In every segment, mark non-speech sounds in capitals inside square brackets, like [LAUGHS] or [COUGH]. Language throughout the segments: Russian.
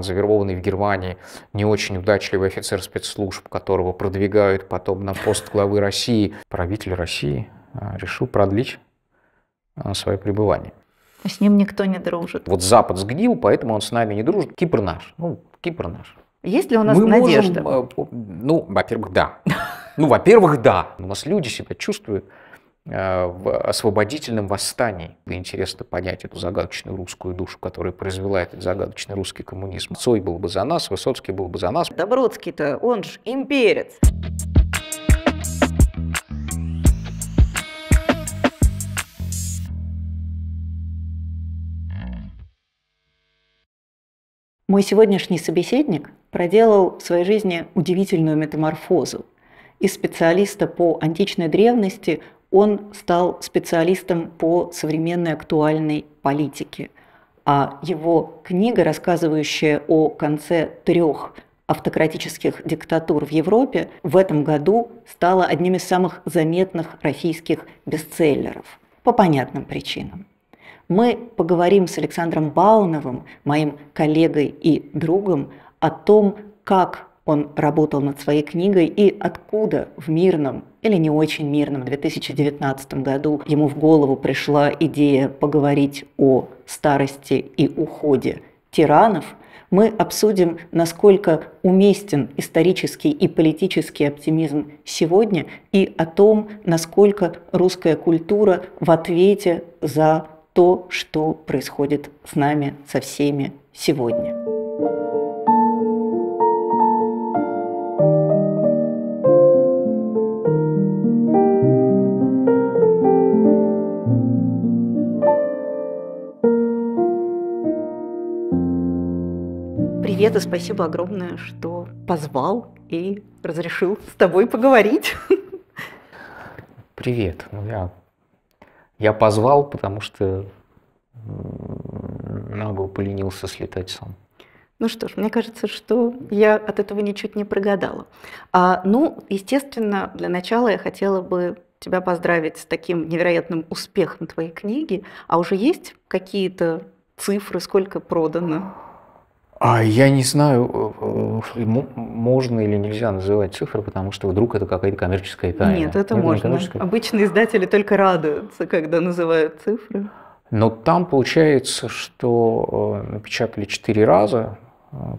завербованный в Германии не очень удачливый офицер спецслужб, которого продвигают потом на пост главы России, правитель России а, решил продлить а, свое пребывание. А с ним никто не дружит. Вот Запад сгнил, поэтому он с нами не дружит. Кипр наш. Ну, Кипр наш. Есть ли у нас Мы надежда? Можем, э, ну, во-первых, да. Ну, во-первых, да. У нас люди себя чувствуют а, в освободительном восстании. Интересно понять эту загадочную русскую душу, которая произвела этот загадочный русский коммунизм. Цой был бы за нас, Высоцкий был бы за нас. Добродский-то, он же имперец. Мой сегодняшний собеседник проделал в своей жизни удивительную метаморфозу. Из специалиста по античной древности он стал специалистом по современной актуальной политике. А его книга, рассказывающая о конце трех автократических диктатур в Европе, в этом году стала одним из самых заметных российских бестселлеров. По понятным причинам. Мы поговорим с Александром Бауновым, моим коллегой и другом, о том, как он работал над своей книгой и откуда в мирном или не очень мирном 2019 году ему в голову пришла идея поговорить о старости и уходе тиранов, мы обсудим, насколько уместен исторический и политический оптимизм сегодня и о том, насколько русская культура в ответе за то, что происходит с нами, со всеми сегодня. Света, спасибо огромное, что позвал и разрешил с тобой поговорить. Привет. Ну, я, я позвал, потому что на поленился слетать сам. Ну что ж, мне кажется, что я от этого ничуть не прогадала. А, ну, естественно, для начала я хотела бы тебя поздравить с таким невероятным успехом твоей книги. А уже есть какие-то цифры, сколько продано? А я не знаю, э, э, можно или нельзя называть цифры, потому что вдруг это какая-то коммерческая тайна. Нет, это, это можно. Коммерческая... Обычно издатели только радуются, когда называют цифры. Но там получается, что э, напечатали четыре раза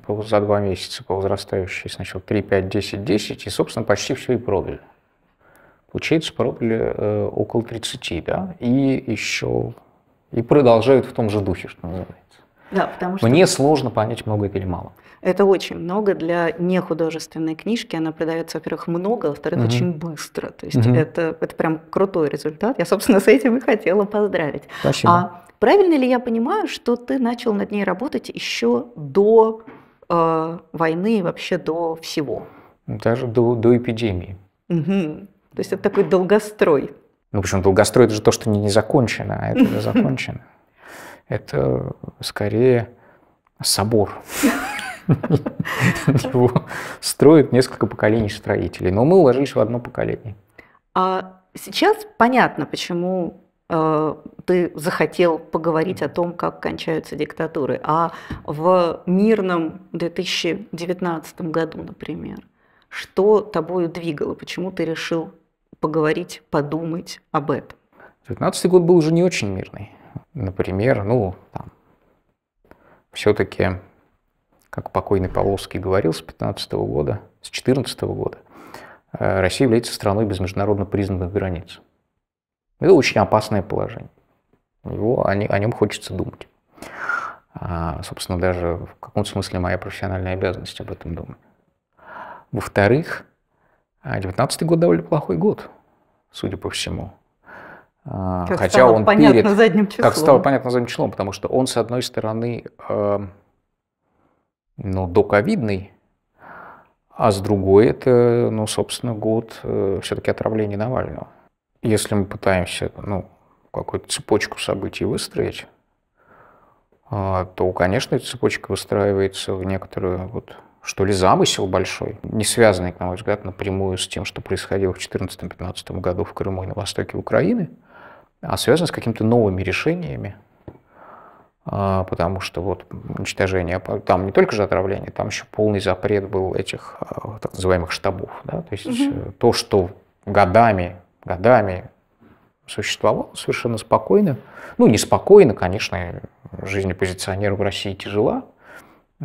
за два месяца по возрастающей сначала 3, 5, 10, 10, и, собственно, почти все и пробили. Получается, пробили около 30, да, и еще и продолжают в том же духе, что называется. Да, потому что... Мне сложно понять, много это или мало. Это очень много для нехудожественной книжки. Она продается, во-первых, много, а во-вторых, угу. очень быстро. То есть угу. это, это прям крутой результат. Я, собственно, с этим и хотела поздравить. Спасибо. А правильно ли я понимаю, что ты начал над ней работать еще до э, войны и вообще до всего? Даже до, до эпидемии. Угу. То есть это такой долгострой. Ну, почему долгострой, это же то, что не, не закончено, а это [LAUGHS] закончено это скорее собор. Его строят несколько поколений строителей, но мы уложились в одно поколение. А сейчас понятно, почему э, ты захотел поговорить о том, как кончаются диктатуры, а в мирном 2019 году, например, что тобой двигало, почему ты решил поговорить, подумать об этом? 2019 год был уже не очень мирный например, ну, там, все-таки, как покойный Павловский говорил с 15 -го года, с 14 -го года, э, Россия является страной без международно признанных границ. Это очень опасное положение. Его, о, о нем хочется думать. А, собственно, даже в каком-то смысле моя профессиональная обязанность об этом думать. Во-вторых, 19 а, год довольно плохой год, судя по всему. А, как Хотя стало он понятно перед, задним числом. Как стало понятно задним числом, потому что он, с одной стороны, э, ну, доковидный, а с другой это, ну, собственно, год э, все-таки отравления Навального. Если мы пытаемся, ну, какую-то цепочку событий выстроить, а, то, конечно, эта цепочка выстраивается в некоторую вот что ли, замысел большой, не связанный, на мой взгляд, напрямую с тем, что происходило в 2014-2015 году в Крыму и на востоке Украины – а связано с какими-то новыми решениями, а, потому что вот уничтожение, там не только же отравление, там еще полный запрет был этих а, так называемых штабов. Да? То есть угу. то, что годами, годами существовало совершенно спокойно, ну не спокойно, конечно, жизнь оппозиционеров в России тяжела,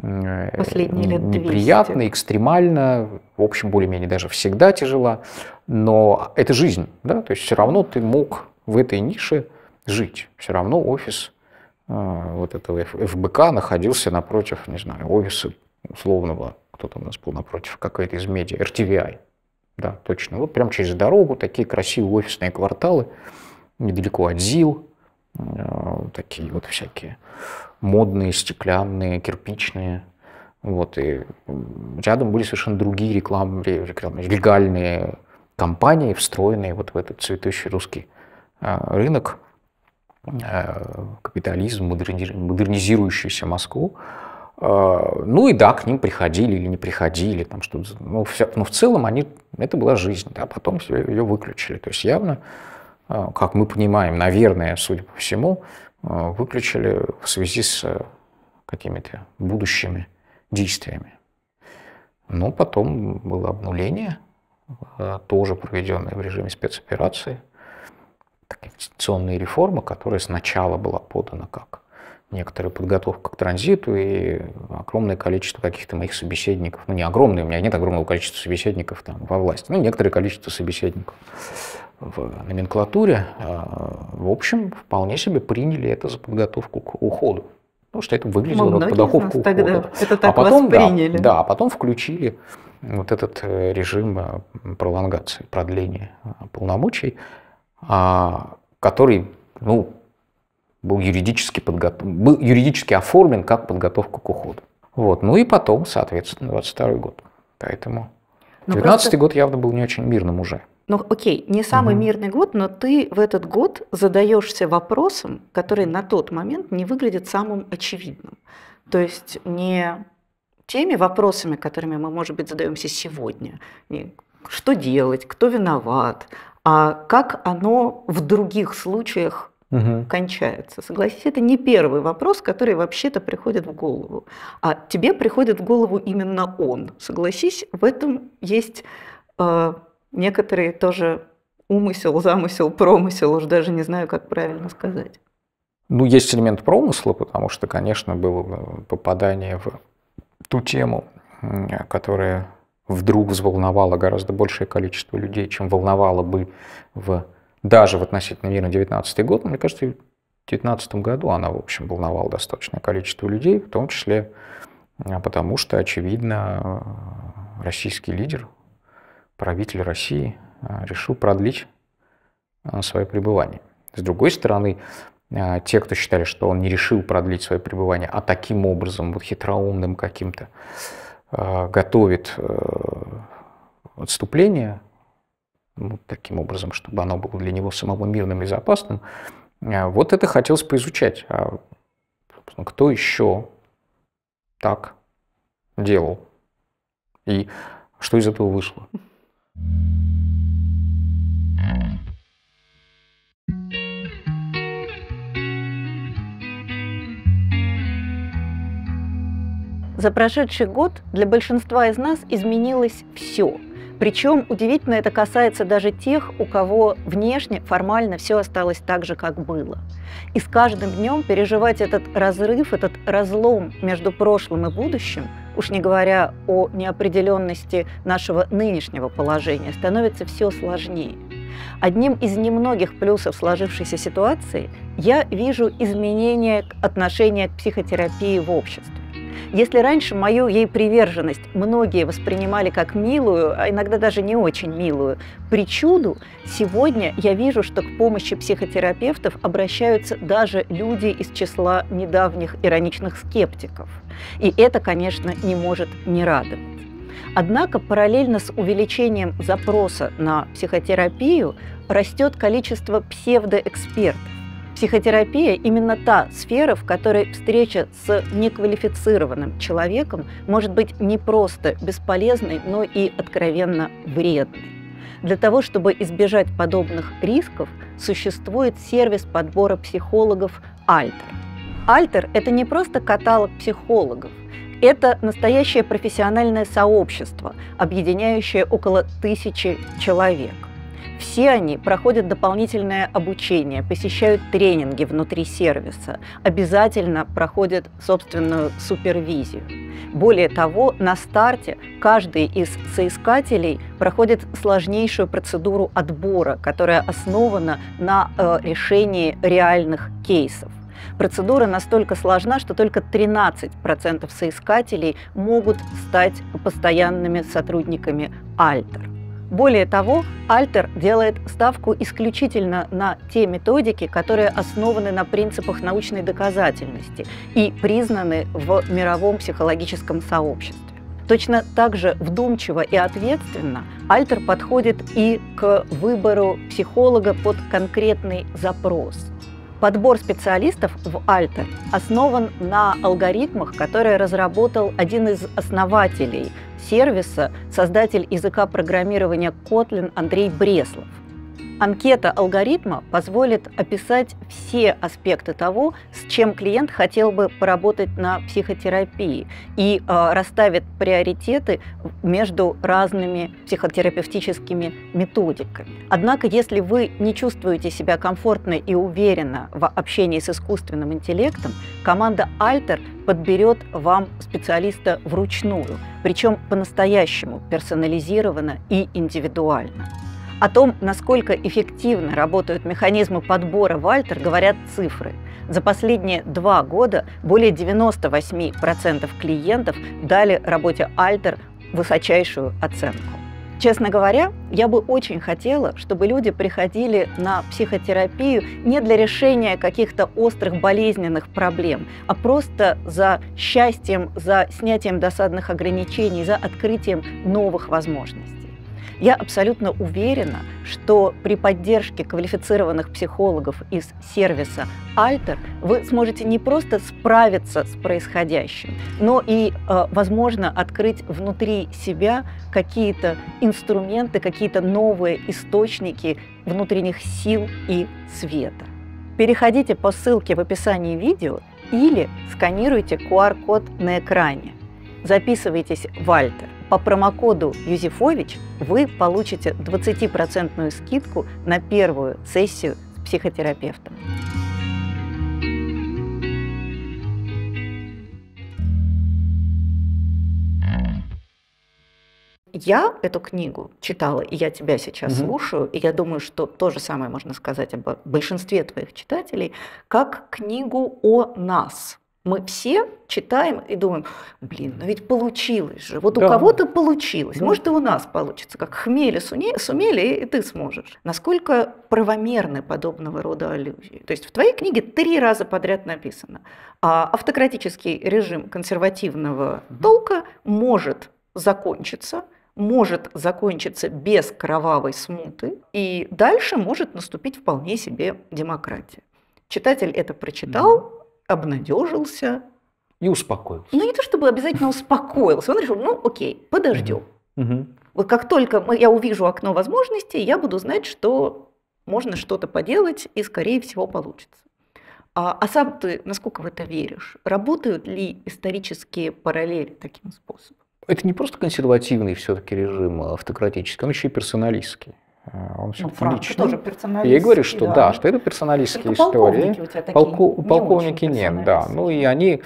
э, Последние лет 200. неприятно, экстремально, в общем, более-менее даже всегда тяжела, но это жизнь, да, то есть все равно ты мог в этой нише жить. Все равно офис э, вот этого ФБК находился напротив, не знаю, офиса условного, кто там у нас был напротив, какая-то из медиа, RTVI. Да, точно. Вот прям через дорогу такие красивые офисные кварталы, недалеко от ЗИЛ, э, такие вот всякие модные, стеклянные, кирпичные. Вот, и рядом были совершенно другие рекламные, легальные компании, встроенные вот в этот цветущий русский а, рынок, а, капитализм, модернизирующуюся Москву. А, ну и да, к ним приходили или не приходили, там что ну, все, но ну, в целом они, это была жизнь, да, потом ее выключили. То есть явно, как мы понимаем, наверное, судя по всему, выключили в связи с какими-то будущими действиями. Но ну, потом было обнуление, тоже проведенное в режиме спецоперации – конституционные реформы, которая сначала была подана как некоторая подготовка к транзиту и огромное количество каких-то моих собеседников, ну не огромное, у меня нет огромного количества собеседников там во власти, ну некоторое количество собеседников в номенклатуре, а, в общем, вполне себе приняли это за подготовку к уходу. Потому что это выглядело как ну, подготовку к уходу. Это а так а потом, восприняли. Да, да, а потом включили вот этот э, режим э, пролонгации, продления э, полномочий, а, который ну, был, юридически подготов... был юридически оформлен как подготовка к уходу. Вот. Ну и потом, соответственно, 22 год. Поэтому 19 ну, просто... год явно был не очень мирным уже. Ну, окей, не самый угу. мирный год, но ты в этот год задаешься вопросом, который на тот момент не выглядит самым очевидным. То есть не теми вопросами, которыми мы, может быть, задаемся сегодня. Не что делать, кто виноват, а как оно в других случаях угу. кончается. Согласись, это не первый вопрос, который вообще-то приходит в голову. А тебе приходит в голову именно он. Согласись, в этом есть э, некоторые тоже умысел, замысел, промысел, уж даже не знаю, как правильно сказать. Ну, есть элемент промысла, потому что, конечно, было попадание в ту тему, которая вдруг взволновало гораздо большее количество людей, чем волновало бы в, даже в относительно мирно 19 год, мне кажется, в 2019 году она, в общем, волновала достаточное количество людей, в том числе а, потому что, очевидно, э, российский лидер, правитель России э, решил продлить э, свое пребывание. С другой стороны, те, кто считали, что он не решил продлить свое пребывание, а таким образом, вот хитроумным каким-то, а, готовит э, отступление ну, таким образом, чтобы оно было для него самого мирным и безопасным, а, вот это хотелось поизучать. А, кто еще так делал? И что из этого вышло? thank you За прошедший год для большинства из нас изменилось все. Причем удивительно это касается даже тех, у кого внешне, формально все осталось так же, как было. И с каждым днем переживать этот разрыв, этот разлом между прошлым и будущим, уж не говоря о неопределенности нашего нынешнего положения, становится все сложнее. Одним из немногих плюсов сложившейся ситуации я вижу изменение отношения к психотерапии в обществе. Если раньше мою ей приверженность многие воспринимали как милую, а иногда даже не очень милую, причуду, сегодня я вижу, что к помощи психотерапевтов обращаются даже люди из числа недавних ироничных скептиков. И это, конечно, не может не радовать. Однако параллельно с увеличением запроса на психотерапию растет количество псевдоэкспертов Психотерапия – именно та сфера, в которой встреча с неквалифицированным человеком может быть не просто бесполезной, но и откровенно вредной. Для того, чтобы избежать подобных рисков, существует сервис подбора психологов «Альтер». «Альтер» — это не просто каталог психологов, это настоящее профессиональное сообщество, объединяющее около тысячи человек. Все они проходят дополнительное обучение, посещают тренинги внутри сервиса, обязательно проходят собственную супервизию. Более того, на старте каждый из соискателей проходит сложнейшую процедуру отбора, которая основана на э, решении реальных кейсов. Процедура настолько сложна, что только 13% соискателей могут стать постоянными сотрудниками Альтер. Более того, Альтер делает ставку исключительно на те методики, которые основаны на принципах научной доказательности и признаны в мировом психологическом сообществе. Точно так же вдумчиво и ответственно Альтер подходит и к выбору психолога под конкретный запрос – Подбор специалистов в Альтер основан на алгоритмах, которые разработал один из основателей сервиса, создатель языка программирования Kotlin Андрей Бреслов. Анкета алгоритма позволит описать все аспекты того, с чем клиент хотел бы поработать на психотерапии и э, расставит приоритеты между разными психотерапевтическими методиками. Однако, если вы не чувствуете себя комфортно и уверенно в общении с искусственным интеллектом, команда Alter подберет вам специалиста вручную, причем по-настоящему персонализированно и индивидуально. О том, насколько эффективно работают механизмы подбора Вальтер, говорят цифры. За последние два года более 98% клиентов дали работе Альтер высочайшую оценку. Честно говоря, я бы очень хотела, чтобы люди приходили на психотерапию не для решения каких-то острых болезненных проблем, а просто за счастьем, за снятием досадных ограничений, за открытием новых возможностей. Я абсолютно уверена, что при поддержке квалифицированных психологов из сервиса Альтер вы сможете не просто справиться с происходящим, но и, э, возможно, открыть внутри себя какие-то инструменты, какие-то новые источники внутренних сил и света. Переходите по ссылке в описании видео или сканируйте QR-код на экране. Записывайтесь в Альтер. По промокоду «Юзефович» вы получите 20% скидку на первую сессию с психотерапевтом. Я эту книгу читала, и я тебя сейчас угу. слушаю, и я думаю, что то же самое можно сказать об большинстве твоих читателей, как книгу о нас мы все читаем и думаем, блин, ну ведь получилось же, вот да. у кого-то получилось, да. Ну. может и у нас получится, как хмели суне, сумели, и ты сможешь. Насколько правомерны подобного рода аллюзии? То есть в твоей книге три раза подряд написано, а автократический режим консервативного угу. толка может закончиться, может закончиться без кровавой смуты, и дальше может наступить вполне себе демократия. Читатель это прочитал, угу обнадежился. И успокоился. Ну, не то чтобы обязательно успокоился. Он решил, ну, окей, подождем. Угу. Вот как только я увижу окно возможностей, я буду знать, что можно что-то поделать, и, скорее всего, получится. А, а сам ты насколько в это веришь? Работают ли исторические параллели таким способом? Это не просто консервативный все-таки режим а автократический, он еще и персоналистский. Он все ну, личный. Тоже я и говорю, что да, да что это персоналистские истории. у тебя такие Полку, не полковники нет, да. Ну и они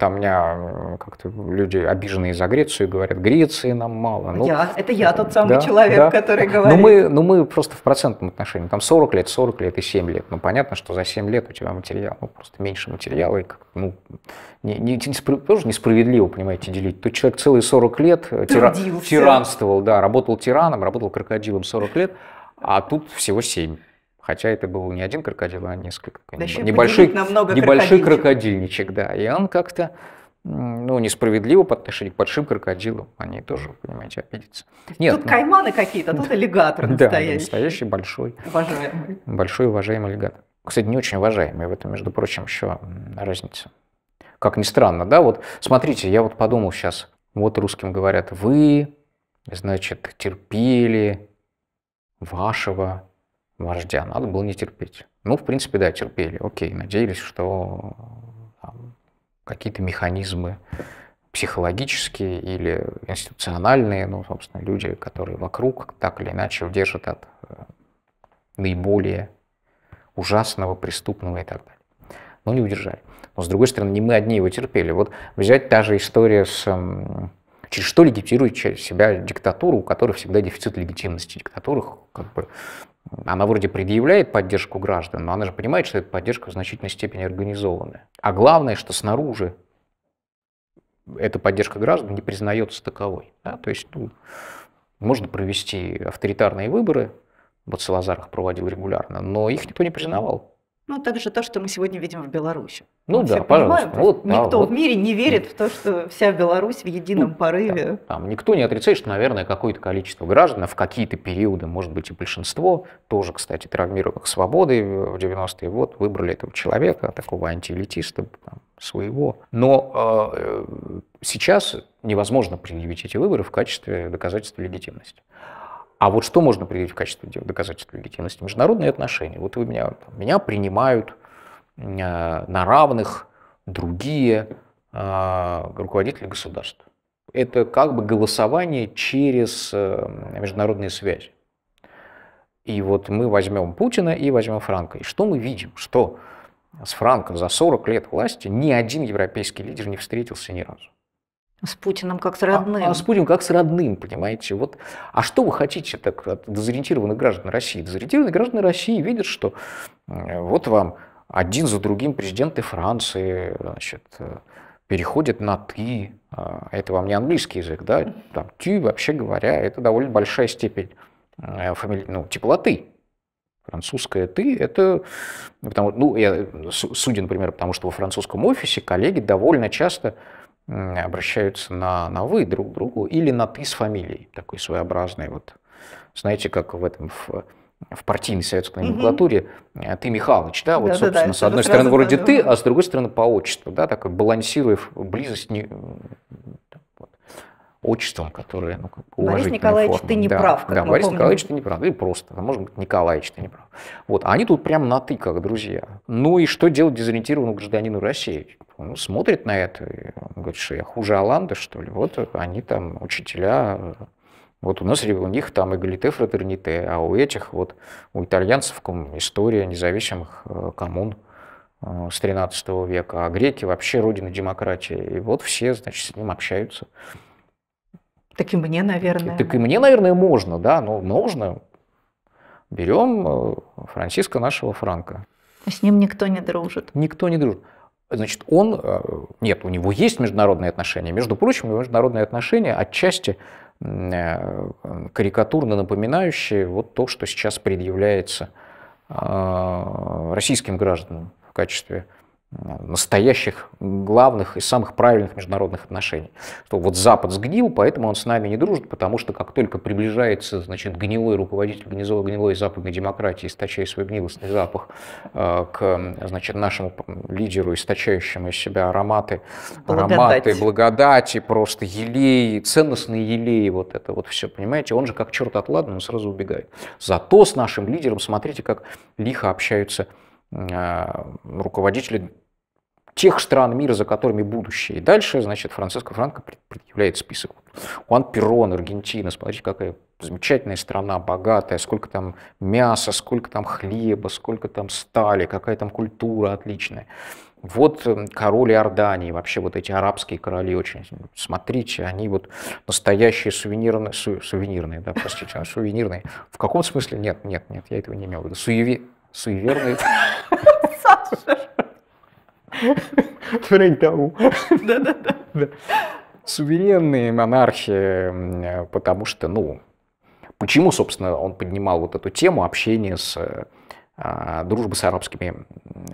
там меня как-то люди обиженные за Грецию говорят, Греции нам мало. Ну, я, это я тот самый да, человек, да. который ну, говорит. Ну мы, ну мы просто в процентном отношении, там 40 лет, 40 лет и 7 лет. Ну понятно, что за 7 лет у тебя материал, ну просто меньше материала. И как, ну, не, не, не, тоже несправедливо, понимаете, делить. Тут человек целые 40 лет тира, тиранствовал, да, работал тираном, работал крокодилом 40 лет, а тут всего 7. Хотя это был не один крокодил, а несколько. Да небольшой, небольшой крокодильничек, да. И он как-то ну, несправедливо по отношению к большим крокодилам. Они тоже, понимаете, обидятся. Нет, тут ну, кайманы какие-то, тут аллигатор настоящий. Да, настоящий большой. Уважаемый. Большой уважаемый аллигатор. Кстати, не очень уважаемый, в этом, между прочим, еще разница. Как ни странно, да, вот смотрите, я вот подумал сейчас, вот русским говорят, вы, значит, терпели вашего вождя. Надо было не терпеть. Ну, в принципе, да, терпели. Окей, надеялись, что какие-то механизмы психологические или институциональные, ну, собственно, люди, которые вокруг так или иначе удержат от э, наиболее ужасного, преступного и так далее. Но не удержали. Но, с другой стороны, не мы одни его терпели. Вот взять та же история с... Через что легитирует себя диктатуру, у которой всегда дефицит легитимности. Диктатурах как бы она вроде предъявляет поддержку граждан, но она же понимает, что эта поддержка в значительной степени организованная. А главное, что снаружи эта поддержка граждан не признается таковой. Да? То есть ну, можно провести авторитарные выборы, вот Салазар их проводил регулярно, но их никто не признавал. Ну, также то, что мы сегодня видим в Беларуси. Ну мы ну, да, пожалуйста. Понимаем, вот, да, никто вот. мире не верит в то, что вся Беларусь в едином ну, порыве. Там, там никто не отрицает, что, наверное, какое-то количество граждан, в какие-то периоды, может быть, и большинство, тоже, кстати, травмированных свободой в 90-е, вот, выбрали этого человека, такого антиэлитиста там, своего. Но э, сейчас невозможно предъявить эти выборы в качестве доказательства легитимности. А вот что можно определить в качестве доказательства легитимности? Международные отношения. Вот вы меня, меня принимают э, на равных другие э, руководители государств. Это как бы голосование через э, международные связи. И вот мы возьмем Путина и возьмем Франка. И что мы видим? Что с Франком за 40 лет власти ни один европейский лидер не встретился ни разу. С Путиным как с а, родным. А, а с Путиным как с родным, понимаете. Вот. А что вы хотите так, от дезориентированных граждан России? Дезориентированные граждане России видят, что э, вот вам один за другим президенты Франции значит, э, переходят на «ты». А, это вам не английский язык, да? Там «ты», вообще говоря, это довольно большая степень э, фамили... ну, теплоты. Французское «ты» — это... Потому, ну, я, судя, например, потому что во французском офисе коллеги довольно часто обращаются на, на «вы» друг к другу или на «ты» с фамилией. Такой своеобразный вот. Знаете, как в этом... В, в партийной советской номенклатуре угу. ты Михалыч, да, вот, да, собственно, да, с одной стороны вроде ты, а с другой стороны по отчеству, да, так балансируя близость отчеством, которые ну, как Борис Николаевич, формы. ты не да, прав. Как да, Борис помним. Николаевич, ты не прав. Или просто, может быть, Николаевич, ты не прав. Вот, а они тут прям на «ты», как друзья. Ну и что делать дезориентированному гражданину России? Он смотрит на это и говорит, что я хуже Аланда, что ли? Вот они там учителя вот у нас у них там эгалите, фратерните, а у этих вот, у итальянцев история независимых э, коммун э, с 13 века, а греки вообще родина демократии. И вот все, значит, с ним общаются. Так и мне, наверное. Так и мне, наверное, можно, да, но ну, можно. Берем э, Франциска нашего Франка. А с ним никто не дружит. Никто не дружит. Значит, он, э, нет, у него есть международные отношения. Между прочим, его международные отношения отчасти э, карикатурно напоминающие вот то, что сейчас предъявляется российским гражданам в качестве настоящих главных и самых правильных международных отношений. Что вот Запад сгнил, поэтому он с нами не дружит, потому что как только приближается значит, гнилой руководитель гнилой, гнилой западной демократии, источая свой гнилостный запах э, к значит, нашему лидеру, источающему из себя ароматы, благодать. ароматы благодати, просто елеи, ценностные елеи, вот это вот все, понимаете, он же как черт от он сразу убегает. Зато с нашим лидером, смотрите, как лихо общаются э, руководители тех стран мира, за которыми будущее. И дальше, значит, Франциско Франко предъявляет список. Хуан Перрон, Аргентина, смотрите, какая замечательная страна, богатая, сколько там мяса, сколько там хлеба, сколько там стали, какая там культура отличная. Вот эм, короли Иордании, вообще вот эти арабские короли очень, смотрите, они вот настоящие сувенирные, су, сувенирные, да, простите, а сувенирные. В каком смысле? Нет, нет, нет, я этого не имел в виду. Суеви, суеверные. [LAUGHS] Саша. Брейкдаун. Да-да-да. Суверенные монархии, потому что, ну, почему, собственно, он поднимал вот эту тему общения с э, а, дружбы с арабскими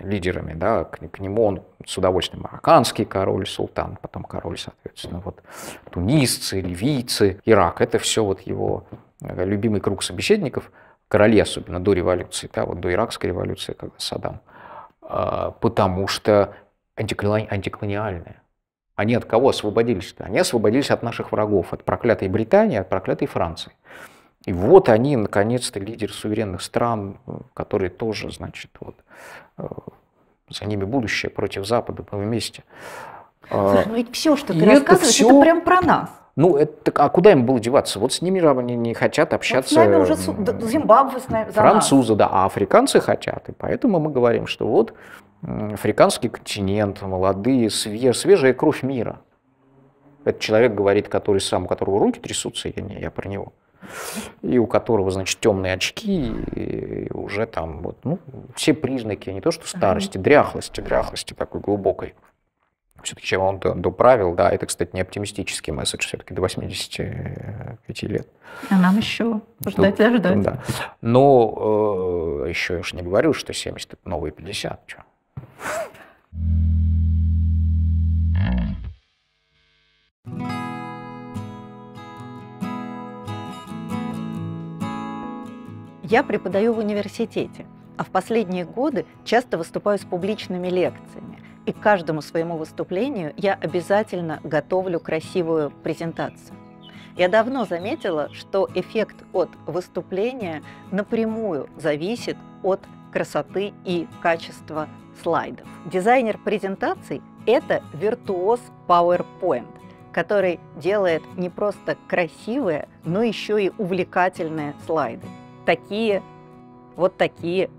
лидерами, да, к, к нему он с удовольствием марокканский король, султан, потом король, соответственно, вот тунисцы, ливийцы, Ирак, это все вот его э, любимый круг собеседников, короли особенно до революции, да, вот до иракской революции, когда Саддам а, потому что антиколониальные. Они от кого освободились-то? Они освободились от наших врагов, от проклятой Британии, от проклятой Франции. И вот они, наконец-то, лидеры суверенных стран, которые тоже, значит, вот, э, за ними будущее против Запада, мы вместе. Слушай, ну ведь все, что ты и рассказываешь, это, все... это прям про нас. Ну, это, а куда им было деваться? Вот с ними же они не хотят общаться. Вот с нами уже Зимбабве, с нами, за Французы, нас. да, а африканцы хотят. И поэтому мы говорим, что вот африканский континент, молодые, свеж, свежая кровь мира. Этот человек говорит, который сам, у которого руки трясутся, я не, я про него. И у которого, значит, темные очки, и уже там вот, ну, все признаки, не то что старости, дряхлости, дряхлости такой глубокой все-таки чем он доправил, да, это, кстати, не оптимистический месседж, все-таки до 85 лет. А нам еще ждать и ожидать. Да. Но э, еще я уж не говорю, что 70 это новые 50. че. Я преподаю в университете, а в последние годы часто выступаю с публичными лекциями и к каждому своему выступлению я обязательно готовлю красивую презентацию. Я давно заметила, что эффект от выступления напрямую зависит от красоты и качества слайдов. Дизайнер презентаций – это виртуоз PowerPoint, который делает не просто красивые, но еще и увлекательные слайды. Такие, вот такие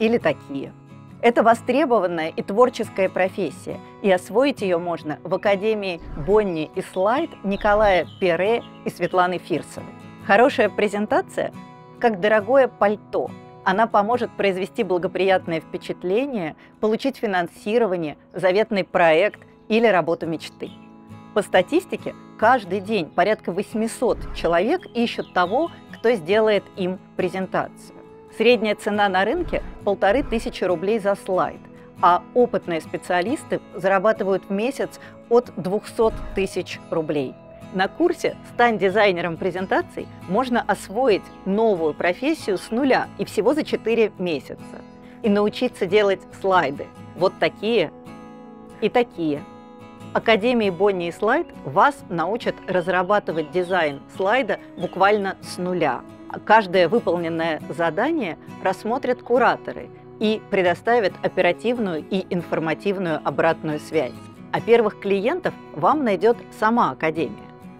или такие – это востребованная и творческая профессия, и освоить ее можно в Академии Бонни и Слайд Николая Пере и Светланы Фирсовой. Хорошая презентация – как дорогое пальто. Она поможет произвести благоприятное впечатление, получить финансирование, заветный проект или работу мечты. По статистике, каждый день порядка 800 человек ищут того, кто сделает им презентацию. Средняя цена на рынке – полторы тысячи рублей за слайд, а опытные специалисты зарабатывают в месяц от 200 тысяч рублей. На курсе «Стань дизайнером презентаций» можно освоить новую профессию с нуля и всего за 4 месяца. И научиться делать слайды. Вот такие и такие. Академии Бонни и Слайд вас научат разрабатывать дизайн слайда буквально с нуля – Каждое выполненное задание рассмотрят кураторы и предоставят оперативную и информативную обратную связь. А первых клиентов вам найдет сама Академия.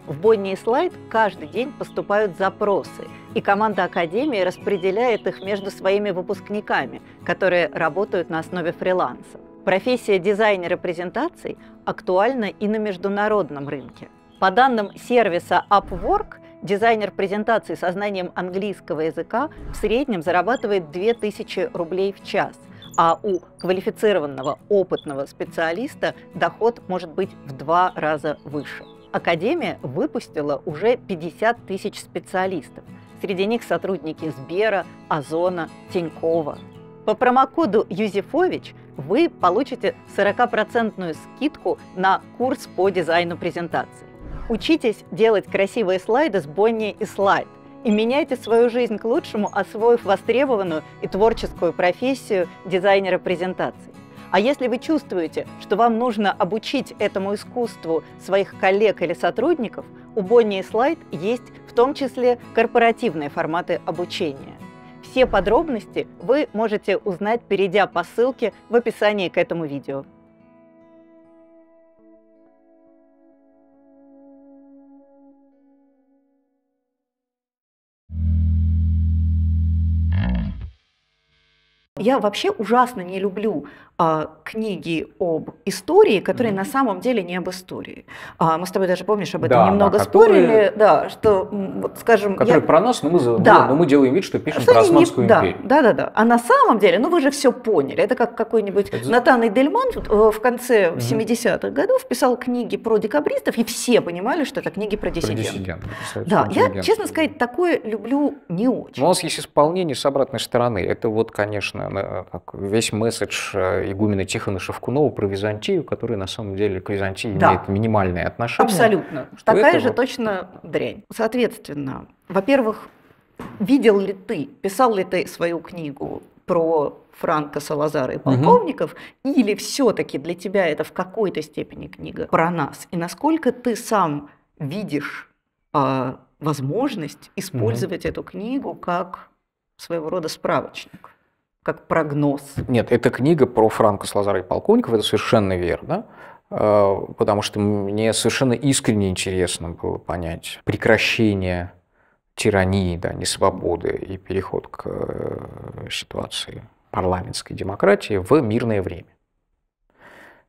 В Бонни Слайд каждый день поступают запросы, и команда Академии распределяет их между своими выпускниками, которые работают на основе фриланса. Профессия дизайнера презентаций актуальна и на международном рынке. По данным сервиса Upwork, Дизайнер презентации со знанием английского языка в среднем зарабатывает 2000 рублей в час, а у квалифицированного опытного специалиста доход может быть в два раза выше. Академия выпустила уже 50 тысяч специалистов. Среди них сотрудники Сбера, Озона, Тинькова. По промокоду «Юзефович» вы получите 40% скидку на курс по дизайну презентации. Учитесь делать красивые слайды с Бонни и слайд и меняйте свою жизнь к лучшему, освоив востребованную и творческую профессию дизайнера презентаций. А если вы чувствуете, что вам нужно обучить этому искусству своих коллег или сотрудников, у Бонни и Слайд есть в том числе корпоративные форматы обучения. Все подробности вы можете узнать, перейдя по ссылке в описании к этому видео. Я вообще ужасно не люблю а, книги об истории, которые mm-hmm. на самом деле не об истории. А, мы с тобой даже помнишь об этом да, немного да, которые, спорили, да, что, вот, скажем, которые я... про нас, но мы, да. но мы делаем вид, что пишем что про Османскую не... империю. Да, да, да, да. А на самом деле, ну вы же все поняли. Это как какой-нибудь это... Натан Эдельман э, в конце mm-hmm. 70-х годов писал книги про декабристов, и все понимали, что это книги про диссидентов. Про диссидентов да, я, честно сказать, такое люблю не очень. Но у нас есть исполнение с обратной стороны. Это вот, конечно, как э, весь месседж э, игумена Тихона Шевкунова про Византию, который на самом деле к Византии да. имеет минимальное отношение. Абсолютно. Такая же точно дрянь. Соответственно, во-первых, видел ли ты, писал ли ты свою книгу про Франка, Салазара и полковников, угу. или все-таки для тебя это в какой-то степени книга про нас? И насколько ты сам видишь э, возможность использовать угу. эту книгу как своего рода справочник? как прогноз. Нет, эта книга про Франка Слазара и Полковников, это совершенно верно э, потому что мне совершенно искренне интересно было понять прекращение тирании, да, несвободы и переход к э, ситуации парламентской демократии в мирное время,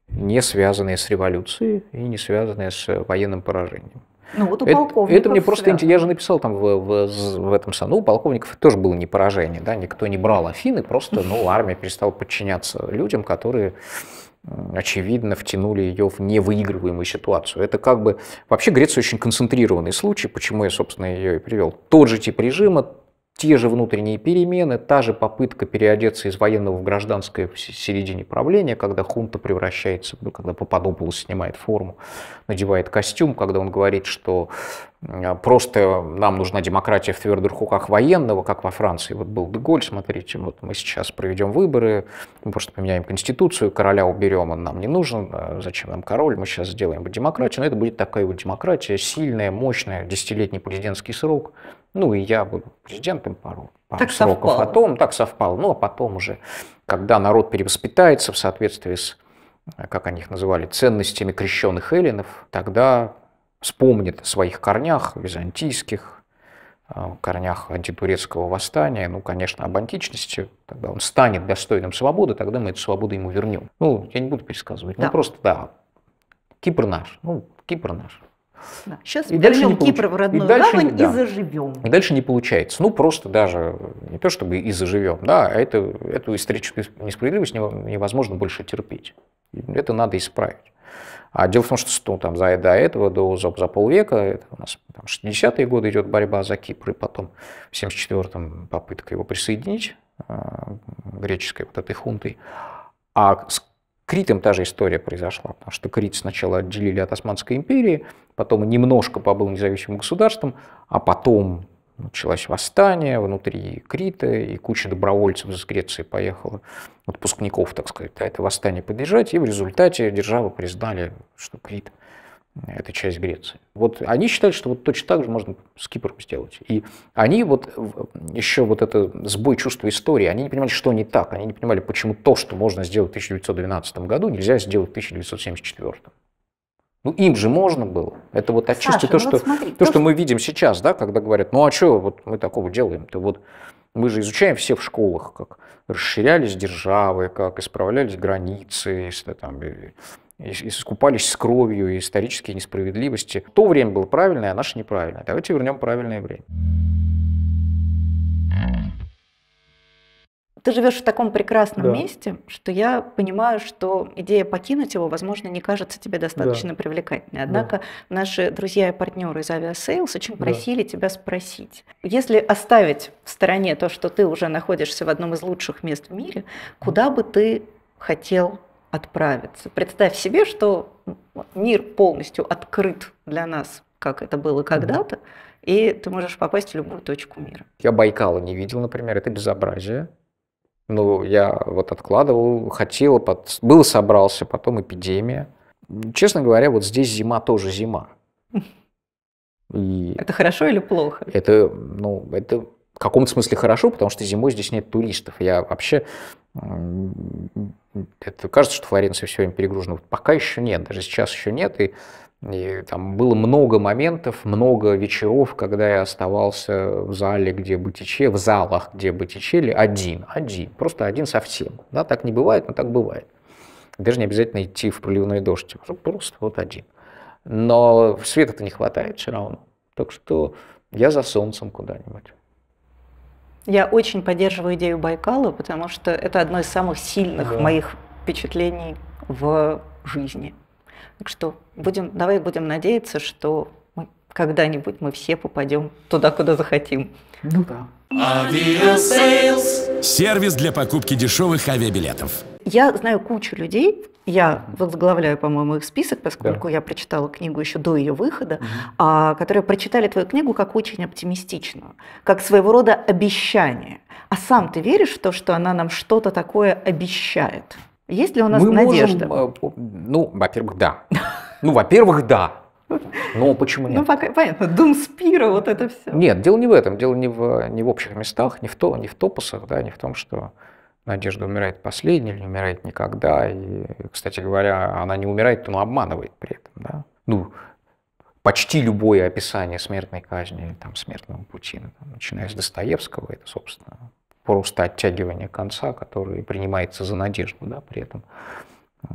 не связанные с революцией и не связанные с военным поражением. Ну вот у это, полковников. Это мне просто интересно. Я же написал там в, в, в этом самом. Ну, у полковников тоже было не поражение, да, никто не брал Афины, просто, ну, [LAUGHS] армия перестала подчиняться людям, которые очевидно, втянули ее в невыигрываемую ситуацию. Это как бы... Вообще Греция очень концентрированный случай, почему я, собственно, ее и привел. Тот же тип режима, те же внутренние перемены, та же попытка переодеться из военного в гражданское в середине правления, когда хунта превращается, ну, когда Пападополос снимает форму, надевает костюм, когда он говорит, что а, просто нам нужна демократия в твердых руках военного, как во Франции. Вот был Деголь, смотрите, вот мы сейчас проведем выборы, мы просто поменяем конституцию, короля уберем, он нам не нужен, а зачем нам король, мы сейчас сделаем демократию, но это будет такая вот демократия, сильная, мощная, десятилетний президентский срок, ну и я буду президентом пару, пару так сроков совпало. А потом, так совпало. Ну а потом уже, когда народ перевоспитается в соответствии с, э, как они их называли, ценностями крещенных эллинов, тогда вспомнит о своих корнях византийских, корнях антитурецкого восстания, ну, конечно, об античности, тогда он станет достойным свободы, тогда мы эту свободу ему вернем. Ну, я не буду пересказывать, ну, да. ну, просто, да, Кипр наш, ну, Кипр наш. Да. Сейчас и дальше не Кипр в родную и дальше, гавань да. и заживем. И дальше не получается. Ну, просто даже не то чтобы и заживем, да, а это, эту историческую несправедливость невозможно больше терпеть. Это надо исправить. А дело в том, что ну, там, за, до этого, до, за, за полвека, это у нас там, 60-е годы идет борьба за Кипр, и потом в 74-м попытка его присоединить, э, греческой вот этой хунтой. А Критом та же история произошла, потому что Крит сначала отделили от Османской империи, потом немножко побыл независимым государством, а потом началось восстание внутри Крита, и куча добровольцев из Греции поехала, отпускников, так сказать, это восстание поддержать, и в результате державы признали, что Крит – это часть Греции. Вот они считали, что вот точно так же можно с Кипром сделать. И они вот еще вот это сбой чувства истории, они не понимали, что не так, они не понимали, почему то, что можно сделать в 1912 году, нельзя сделать в 1974. Ну, им же можно было. Это вот отчасти то, ну, что, вот смотри, то, то, что мы видим сейчас, да, когда говорят, ну а что вот мы такого делаем-то? Вот мы же изучаем все в школах, как расширялись державы, как исправлялись границы, если там искупались с кровью и исторические несправедливости. То время было правильное, а наше неправильное. Давайте вернем правильное время. Ты живешь в таком прекрасном да. месте, что я понимаю, что идея покинуть его, возможно, не кажется тебе достаточно да. привлекательной. Однако да. наши друзья и партнеры из Aviasales очень просили да. тебя спросить. Если оставить в стороне то, что ты уже находишься в одном из лучших мест в мире, куда бы ты хотел отправиться. Представь себе, что мир полностью открыт для нас, как это было когда-то, и ты можешь попасть в любую точку мира. Я Байкала не видел, например, это безобразие. Ну, я вот откладывал, хотел, под... был собрался, потом эпидемия. Честно говоря, вот здесь зима тоже зима. [LAUGHS] И это хорошо или плохо? Это, ну, это в каком-то смысле хорошо, потому что зимой здесь нет туристов. Я вообще а, это кажется, что Флоренция все время перегружена. Вот пока еще нет, даже сейчас еще нет. И, и там было много моментов, много вечеров, когда я оставался в зале, где Боттичелли, в залах, где Боттичелли, один, один, просто один совсем. Да, так не бывает, но так бывает. Даже не обязательно идти в проливной дождь, а просто вот один. Но света-то не хватает все равно. Так что я за солнцем куда-нибудь. Я очень поддерживаю идею Байкала, потому что это одно из самых сильных да. моих впечатлений в жизни. Так что будем, давай будем надеяться, что мы, когда-нибудь мы все попадем туда, куда захотим. Ну да. Сервис для покупки дешевых авиабилетов. Я знаю кучу людей, я возглавляю, по-моему, их список, поскольку да. я прочитала книгу еще до ее выхода, угу. а, которые прочитали твою книгу как очень оптимистичную, как своего рода обещание. А сам ты веришь в то, что она нам что-то такое обещает? Есть ли у нас Мы надежда? Можем, а, ну, во-первых, да. Ну, во-первых, да. Ну, почему нет? Ну, пока, понятно, Думспира, вот это все. Нет, дело не в этом, дело не в, не в общих местах, не в, то, не в топусах, да, не в том, что Надежда умирает последней не умирает никогда. И, кстати говоря, она не умирает, но обманывает при этом. Да? Ну, почти любое описание смертной казни, там, смертного пути, ну, начиная с Достоевского, это, собственно, просто оттягивание конца, который принимается за надежду, да, при этом,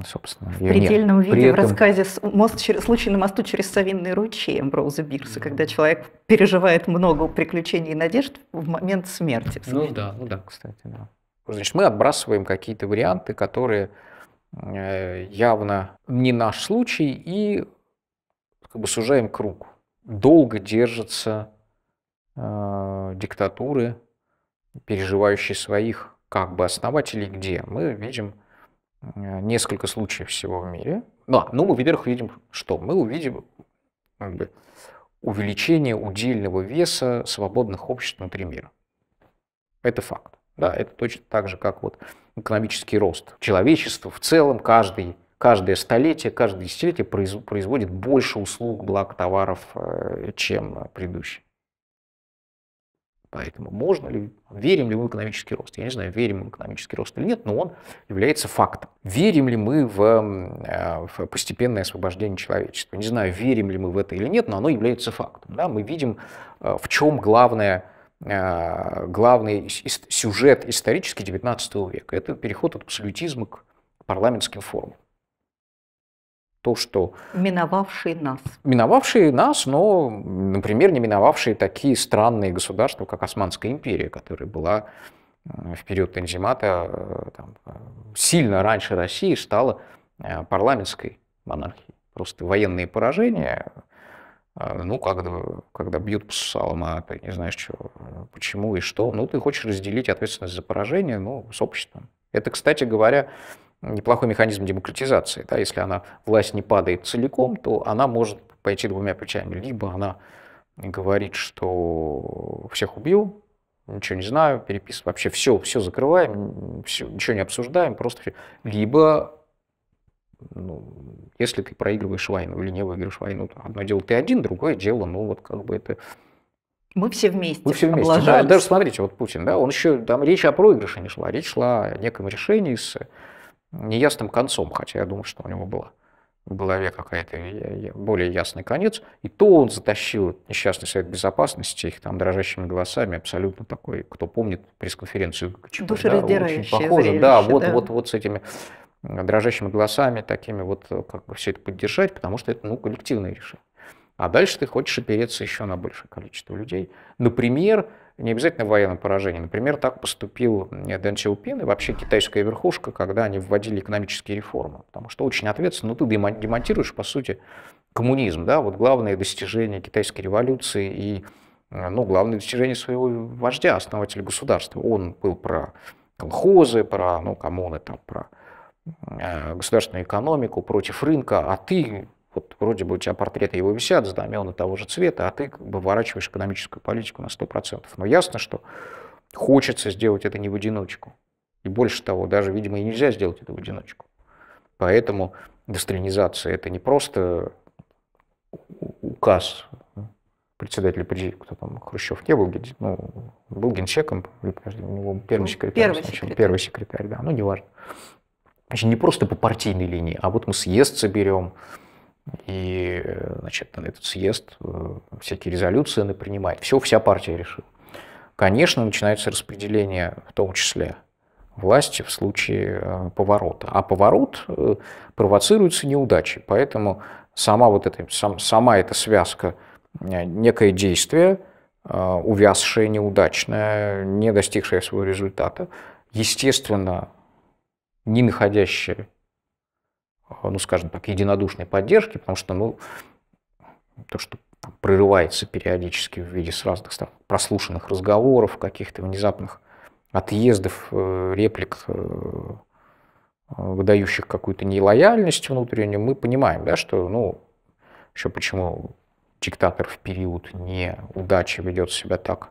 собственно, В предельном нет. виде при этом... в рассказе «Мост через, «Случай на мосту через Савинный ручей» Амброуза Бирса, mm -hmm. когда человек переживает много приключений и надежд в момент смерти. Ну да, ну да, кстати, да. Значит, мы отбрасываем какие-то варианты, которые э, явно не наш случай, и как бы сужаем круг. Долго держатся э, диктатуры, переживающие своих как бы основателей где? Мы видим э, несколько случаев всего в мире. Да, ну, ну мы, во-первых, видим что? Мы увидим как бы, увеличение удельного веса свободных обществ внутри мира. Это факт. Да, это точно так же, как вот экономический рост. Человечество в целом, каждый, каждое столетие, каждое десятилетие производит больше услуг, благ, товаров, э, чем предыдущие. Поэтому можно ли, верим ли мы в экономический рост? Я не знаю, верим мы в экономический рост или нет, но он является фактом. Верим ли мы в, э, в постепенное освобождение человечества? Не знаю, верим ли мы в это или нет, но оно является фактом. Да? Мы видим, э, в чем главная а, главный сюжет исторический XIX века. Это переход от абсолютизма к парламентским формам. То, что... Миновавшие нас. Миновавшие нас, но, например, не миновавшие такие странные государства, как Османская империя, которая была в период Танзимата э, там, э, сильно раньше России стала э, парламентской монархией. Просто военные поражения а, ну, когда, когда бьют по сусалам, а ты не знаешь, чего, э, почему и что. Ну, ты хочешь разделить ответственность за поражение ну, с обществом. Это, кстати говоря, неплохой механизм демократизации. Да? Если она, власть не падает целиком, то она может пойти двумя путями. Либо она говорит, что всех убил, ничего не знаю, переписываем, вообще все, все закрываем, все, ничего не обсуждаем, просто все. Либо ну, если ты проигрываешь войну или не выигрываешь войну, одно дело ты один, другое дело, ну вот как бы это... Мы все вместе. Мы все вместе. Да, даже смотрите, вот Путин, да, он еще там речь о проигрыше не шла, речь шла о неком решении с неясным концом, хотя я думаю, что у него была в голове какая-то более ясный конец. И то он затащил несчастный совет безопасности их там дрожащими голосами, абсолютно такой, кто помнит пресс-конференцию. Да, очень похоже, да, вот, да, вот, вот с этими дрожащими голосами, такими вот, э, как бы все это поддержать, потому что это, ну, коллективное решение. А дальше ты хочешь опереться еще на большее количество людей. Например, не обязательно военное поражение. Например, так поступил э, Дэн Сяопин и вообще китайская верхушка, когда они вводили экономические реформы. Потому что очень ответственно, ну ты демонтируешь, по сути, коммунизм. Да? Вот главное достижение китайской революции и э, ну, главное достижение своего вождя, основателя государства. Он был про колхозы, про ну, коммуны, там, про Э, государственную экономику, против рынка, а ты, вот вроде бы у тебя портреты его висят, знамена того же цвета, а ты выворачиваешь экономическую политику на 100%. Но ясно, что хочется сделать это не в одиночку. И больше того, даже, видимо, и нельзя сделать это в одиночку. Поэтому дестринизация – это не просто указ председателя президиума, кто там, Хрущев не был, ну, был генсеком, у него ну, первый секретарь. Первый секретарь, первый секретарь да, ну, неважно. важно не просто по партийной линии, а вот мы съезд соберем, и значит, на этот съезд э, всякие резолюции она принимает. Все, вся партия решила. Конечно, начинается распределение в том числе власти в случае э, поворота. А поворот э, провоцируется неудачей. Поэтому сама, вот эта, сам, сама эта связка, некое действие, увязшее, неудачное, не достигшее своего результата, естественно, не находящие, э, ну, скажем так, единодушной поддержки, потому что, ну, то, что там, прорывается периодически в виде с разных там, прослушанных разговоров, каких-то внезапных отъездов, э, реплик, э, выдающих какую-то нелояльность внутреннюю, мы понимаем, да, что, ну, еще почему диктатор в период неудачи ведет себя так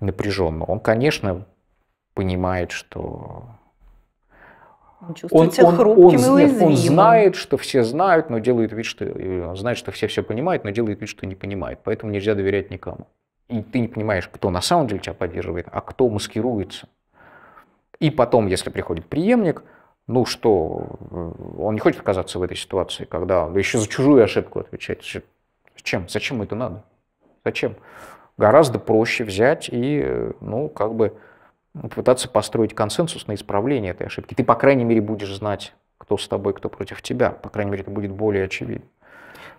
напряженно. Он, конечно, понимает, что он чувствует себя хрупким он, и уязвимым. Он знает, что все знают, но делает вид, что... Э, он знает, что все все понимают, но делает вид, что не понимает. Поэтому нельзя доверять никому. И ты не понимаешь, кто на самом деле тебя поддерживает, а кто маскируется. И потом, если приходит преемник, ну что, э, он не хочет оказаться в этой ситуации, когда да еще за чужую ошибку отвечает. Зачем? Зачем это надо? Зачем? Гораздо проще взять и, э, ну, как бы пытаться построить консенсус на исправление этой ошибки. Ты, по крайней мере, будешь знать, кто с тобой, кто против тебя. По крайней мере, это будет более очевидно.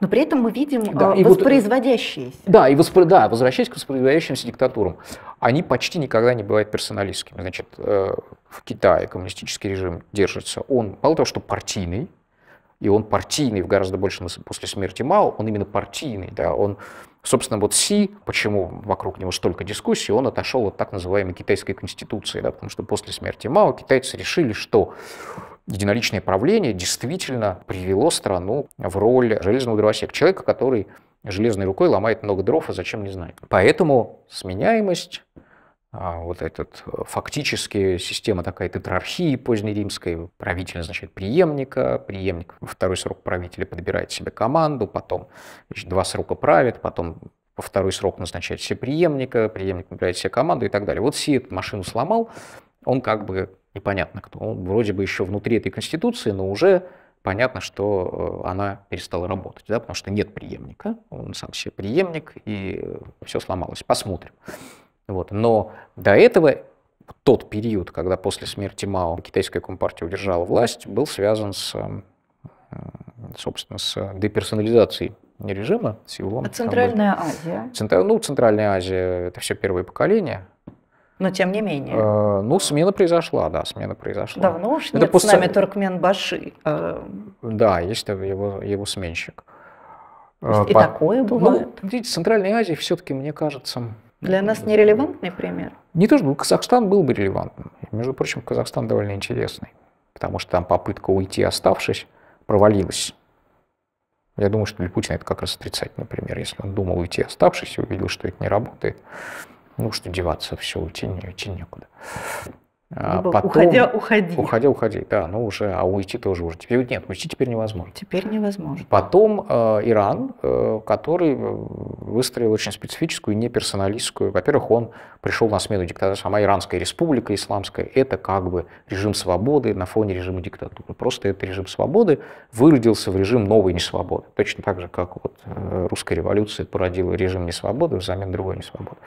Но при этом мы видим да, э, воспроизводящиеся. Вот, да, и воспро... да, возвращаясь к воспроизводящимся диктатурам, они почти никогда не бывают персоналистскими. Значит, э, в Китае коммунистический режим держится. Он мало того, что партийный, и он партийный в гораздо большем после смерти Мао, он именно партийный, да, он Собственно, вот Си, почему вокруг него столько дискуссий, он отошел от так называемой китайской конституции, да, потому что после смерти Мао китайцы решили, что единоличное правление действительно привело страну в роль железного дровосека, человека, который железной рукой ломает много дров, а зачем не знает. Поэтому сменяемость а вот этот э, фактически система такая тетрархии поздней римской, правитель значит преемника, преемник второй срок правителя подбирает себе команду, потом значит, два срока правит, потом во второй срок назначает себе преемника, преемник подбирает себе команду и так далее. Вот Си эту машину сломал, он как бы непонятно кто, он вроде бы еще внутри этой конституции, но уже понятно, что э, она перестала работать, да, потому что нет преемника, он сам себе преемник, и э, все сломалось. Посмотрим. Вот. Но до этого тот период, когда после смерти Мао китайская компартия удержала власть, был связан с, эм, собственно, с деперсонализацией режима. С его, а Центральная там, Азия? Центр, ну, Центральная Азия – это все первое поколение. Но тем не менее. Э, ну, смена произошла, да, смена произошла. Давно уж это нет пост... с нами Туркмен Баши. Э... Да, есть его, его сменщик. Э, и По... такое ну, бывает? Ну, видите, Центральная Азия все-таки, мне кажется, для нас нерелевантный пример? Не то, чтобы Казахстан был бы релевантным. Между прочим, Казахстан довольно интересный, потому что там попытка уйти, оставшись, провалилась. Я думаю, что для Путина это как раз отрицательный пример. Если он думал уйти, оставшись, и увидел, что это не работает, ну что деваться, все, уйти, не, уйти некуда. А потом, уходя, уходи. Уходя, уходи, да, ну уже, а уйти тоже уже. Теперь нет, уйти теперь невозможно. Теперь невозможно. Потом э, Иран, э, который э, выстроил очень специфическую, не персоналистскую. Во-первых, он пришел на смену диктатора, сама Иранская республика исламская, это как бы режим свободы на фоне режима диктатуры. Просто этот режим свободы выродился в режим новой несвободы. Точно так же, как вот э, русская революция породила режим несвободы взамен другой несвободы.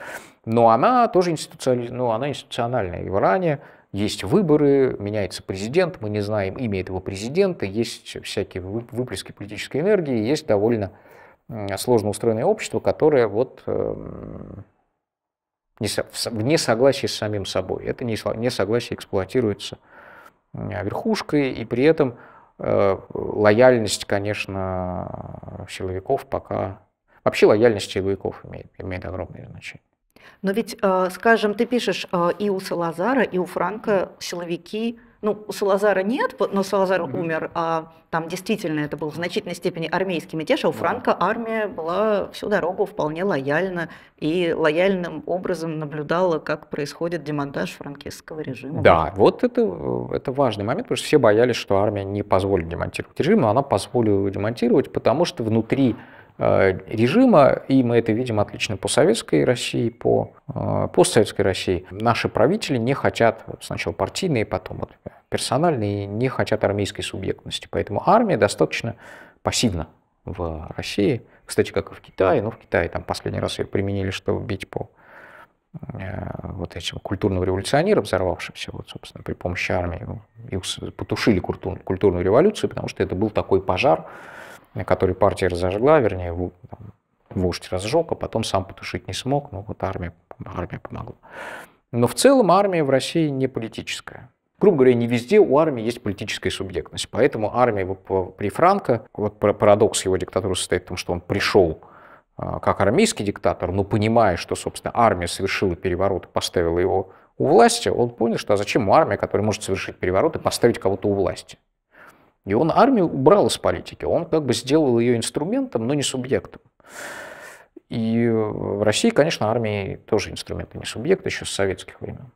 Но она тоже институциональ... ну, она институциональная. И в Иране есть выборы, меняется президент, мы не знаем имя этого президента, есть всякие выплески политической энергии, есть довольно сложно устроенное общество, которое вот э, в несогласии с самим собой. Это несогласие эксплуатируется верхушкой, и при этом э, лояльность, конечно, силовиков пока... Вообще лояльность силовиков имеет, имеет огромное значение. Но ведь, э, скажем, ты пишешь и у Салазара, и у Франка силовики ну, у Салазара нет, но Салазар mm-hmm. умер, а там действительно это был в значительной степени армейский мятеж, а у Франка армия была всю дорогу вполне лояльна и лояльным образом наблюдала, как происходит демонтаж франкистского режима. Да, вот это, это важный момент, потому что все боялись, что армия не позволит демонтировать режим, но она позволила его демонтировать, потому что внутри Э, режима, и мы это видим отлично по советской России, по э, постсоветской России. Наши правители не хотят, сначала партийные, потом вот персональные, не хотят армейской субъектности. Поэтому армия достаточно пассивна в России, кстати, как и в Китае, но ну, в Китае там последний раз ее применили, чтобы бить по э, вот этим культурным революционерам, взорвавшимся, вот, собственно, при помощи армии, ну, их потушили культурную революцию, потому что это был такой пожар, который партия разожгла, вернее, там, вождь разжег, а потом сам потушить не смог, но вот армия, армия помогла. Но в целом армия в России не политическая. Грубо говоря, не везде у армии есть политическая субъектность. Поэтому армия при Франко, вот парадокс его диктатуры состоит в том, что он пришел а, как армейский диктатор, но понимая, что, собственно, армия совершила переворот и поставила его у власти, он понял, что а зачем армия, которая может совершить переворот и поставить кого-то у власти? И он армию убрал из политики. Он как бы сделал ее инструментом, но не субъектом. И в России, конечно, армии тоже инструмент, не субъект, еще с советских времен.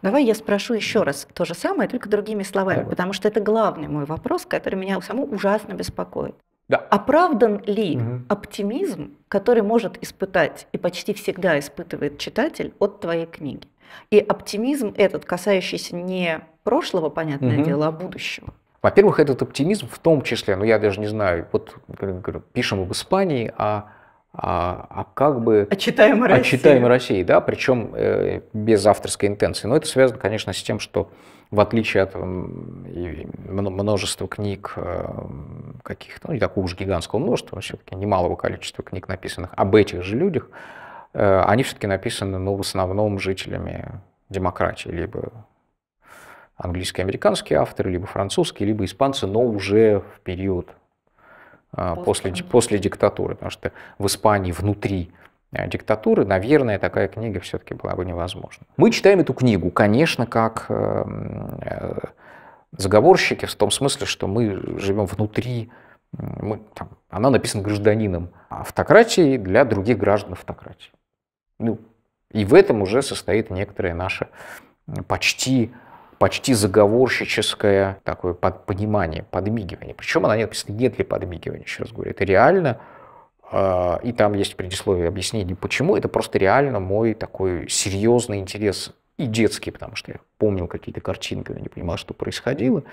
Давай я спрошу еще раз то же самое, только другими словами, Давай. потому что это главный мой вопрос, который меня саму ужасно беспокоит. Да. Оправдан ли угу. оптимизм, который может испытать и почти всегда испытывает читатель от твоей книги? И оптимизм этот, касающийся не прошлого, понятное угу. дело, а будущего. Во-первых, этот оптимизм в том числе, ну я даже не знаю, вот пишем об Испании, а а, а как бы... А о а России. А о России, да, причем э, без авторской интенции. Но это связано, конечно, с тем, что в отличие от э, множества книг э, каких-то, ну не такого уж гигантского множества, но все-таки немалого количества книг, написанных об этих же людях, э, они все-таки написаны, ну, в основном жителями демократии, либо английско-американские авторы, либо французские, либо испанцы, но уже в период а, после, после диктатуры, потому что в Испании внутри а, диктатуры, наверное, такая книга все-таки была бы невозможна. Мы читаем эту книгу, конечно, как э, э, заговорщики, в том смысле, что мы живем внутри, мы, там, она написана гражданином автократии для других граждан автократии. Ну, и в этом уже состоит некоторая наша почти почти заговорщическое такое под, понимание, подмигивание. Причем она не написана, нет ли подмигивания, еще раз говорю, это реально, а, и там есть предисловие объяснение почему, это просто реально мой такой серьезный интерес и детский, потому что я помнил какие-то картинки, но не понимал, что происходило.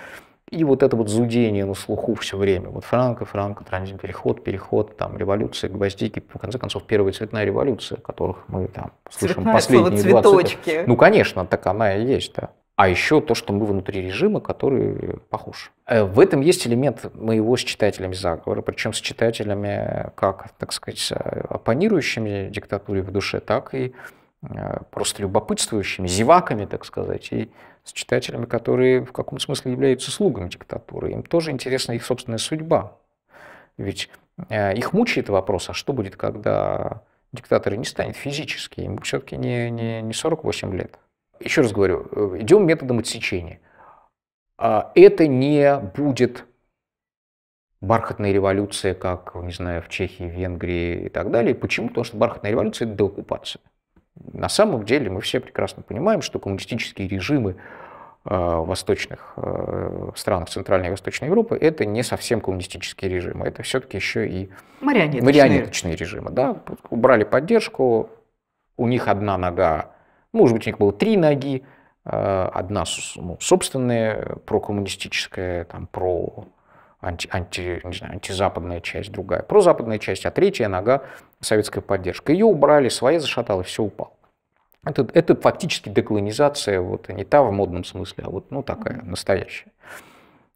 И вот это вот зудение на слуху все время. Вот Франко, Франко, транзит, переход, переход, там, революция, гвоздики. В конце концов, первая цветная революция, которых мы там слышим Цветное последние слово, 20 цветочки. Ну, конечно, так она и есть, да а еще то, что мы внутри режима, который похож. Э, в этом есть элемент моего с читателями заговора, причем с читателями как, так сказать, э, оппонирующими диктатуре в душе, так и э, просто любопытствующими, зеваками, так сказать, и с читателями, которые в каком смысле являются слугами диктатуры. Им тоже интересна их собственная судьба. Ведь их мучает вопрос, а что будет, когда диктатора не станет физически? Ему все-таки не, не, не 48 лет еще раз говорю, э, идем методом отсечения. А это не будет бархатная революция, как, не знаю, в Чехии, Венгрии и так далее. Почему? Потому что бархатная революция – это деоккупация. На самом деле мы все прекрасно понимаем, что коммунистические режимы э, восточных э, странах Центральной и Восточной Европы, это не совсем коммунистические режимы, это все-таки еще и марионеточные. марионеточные режимы. Да? Убрали поддержку, у них одна нога может быть, у них было три ноги, э, одна ну, собственная, прокоммунистическая, там, про анти, анти, не знаю, антизападная часть, другая прозападная часть, а третья нога советская поддержка. Ее убрали, своя зашаталась, все упало. Это, это фактически деколонизация, вот не та в модном смысле, а вот ну, такая настоящая.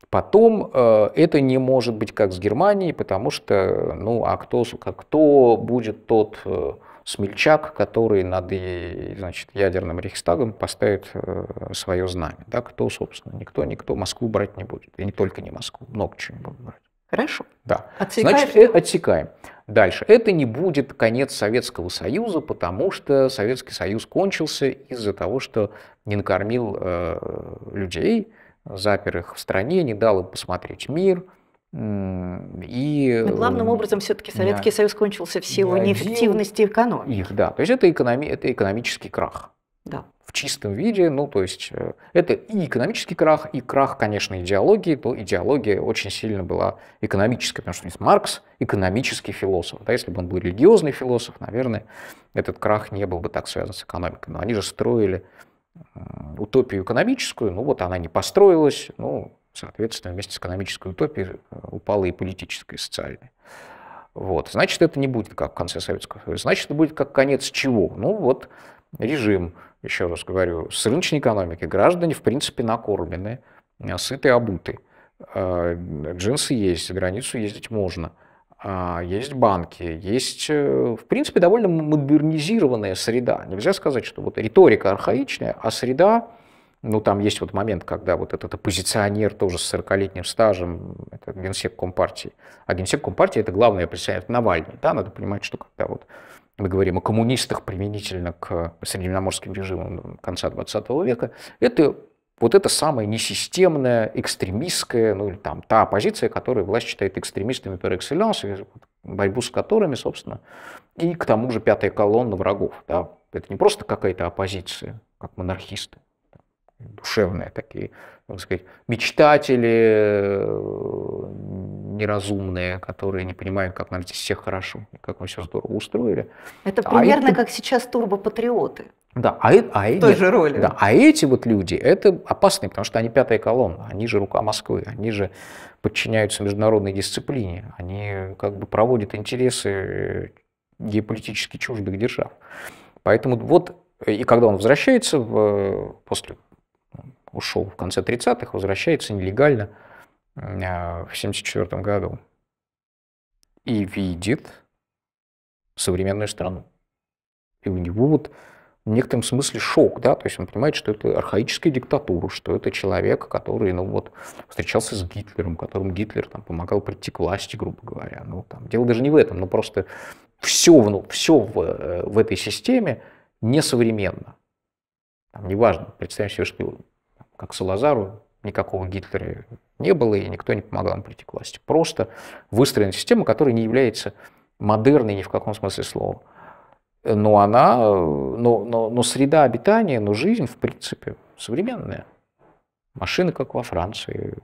Потом э, это не может быть как с Германией, потому что, ну, а кто, кто будет тот э, смельчак, который над значит, ядерным Рейхстагом поставит э, свое знамя. Да, кто, собственно, никто, никто Москву брать не будет. И не только не Москву, много чего не будут брать. Хорошо. Да. Отсекаем. Значит, э, отсекаем. Дальше. Это не будет конец Советского Союза, потому что Советский Союз кончился из-за того, что не накормил э, людей, запер их в стране, не дал им посмотреть мир – и, Но главным эм, образом все-таки Советский да, Союз кончился в силу неэффективности экономики. Их, да, то есть это, экономи, это экономический крах. Да. В чистом виде, ну то есть э, это и экономический крах, и крах, конечно, идеологии, то идеология очень сильно была экономическая, потому что Маркс экономический философ. Да, если бы он был религиозный философ, наверное, этот крах не был бы так связан с экономикой. Но они же строили э, утопию экономическую, ну вот она не построилась, ну Соответственно, вместе с экономической утопией э, упала и политическая, и социальная. Вот. Значит, это не будет как в конце Советского Союза. Значит, это будет как конец чего? Ну, вот режим, еще раз говорю, с рыночной экономики. Граждане, в принципе, накормлены, э, сыты, обуты. Э, джинсы есть, за границу ездить можно. А, есть банки, есть, в принципе, довольно модернизированная среда. Нельзя сказать, что вот риторика архаичная, а среда ну, там есть вот момент, когда вот этот оппозиционер тоже с 40-летним стажем, это генсек Компартии. А генсек Компартии – это главное представитель Навальный. Да, надо понимать, что когда вот мы говорим о коммунистах применительно к средиземноморским режимам конца 20 века, это вот это самая несистемная, экстремистская, ну или там та оппозиция, которую власть считает экстремистами per excellence, борьбу с которыми, собственно, и к тому же пятая колонна врагов. Да? Это не просто какая-то оппозиция, как монархисты, душевные такие, можно сказать, мечтатели э, неразумные, которые не понимают, как нам здесь все хорошо, как мы все здорово устроили. Это а примерно а это... как сейчас турбопатриоты. Да, а, э, а, в той же роли. Да, а эти вот люди, это опасные, потому что они пятая колонна, они же рука Москвы, они же подчиняются международной дисциплине, они как бы проводят интересы э, геополитически чуждых держав. Поэтому вот, и когда он возвращается в, после ушел в конце 30-х, возвращается нелегально а, в 1974 году и видит современную страну. И у него вот в некотором смысле шок, да, то есть он понимает, что это архаическая диктатура, что это человек, который, ну вот, встречался с Гитлером, которым Гитлер там помогал прийти к власти, грубо говоря. Ну, там, дело даже не в этом, но просто все, ну, все в, э, в этой системе несовременно. Там, неважно, представим себе, что как Лазару никакого Гитлера не было, и никто не помогал им прийти к власти. Просто выстроена система, которая не является модерной ни в каком смысле слова. Но она, но, но, но среда обитания, но жизнь, в принципе, современная. Машины, как во Франции,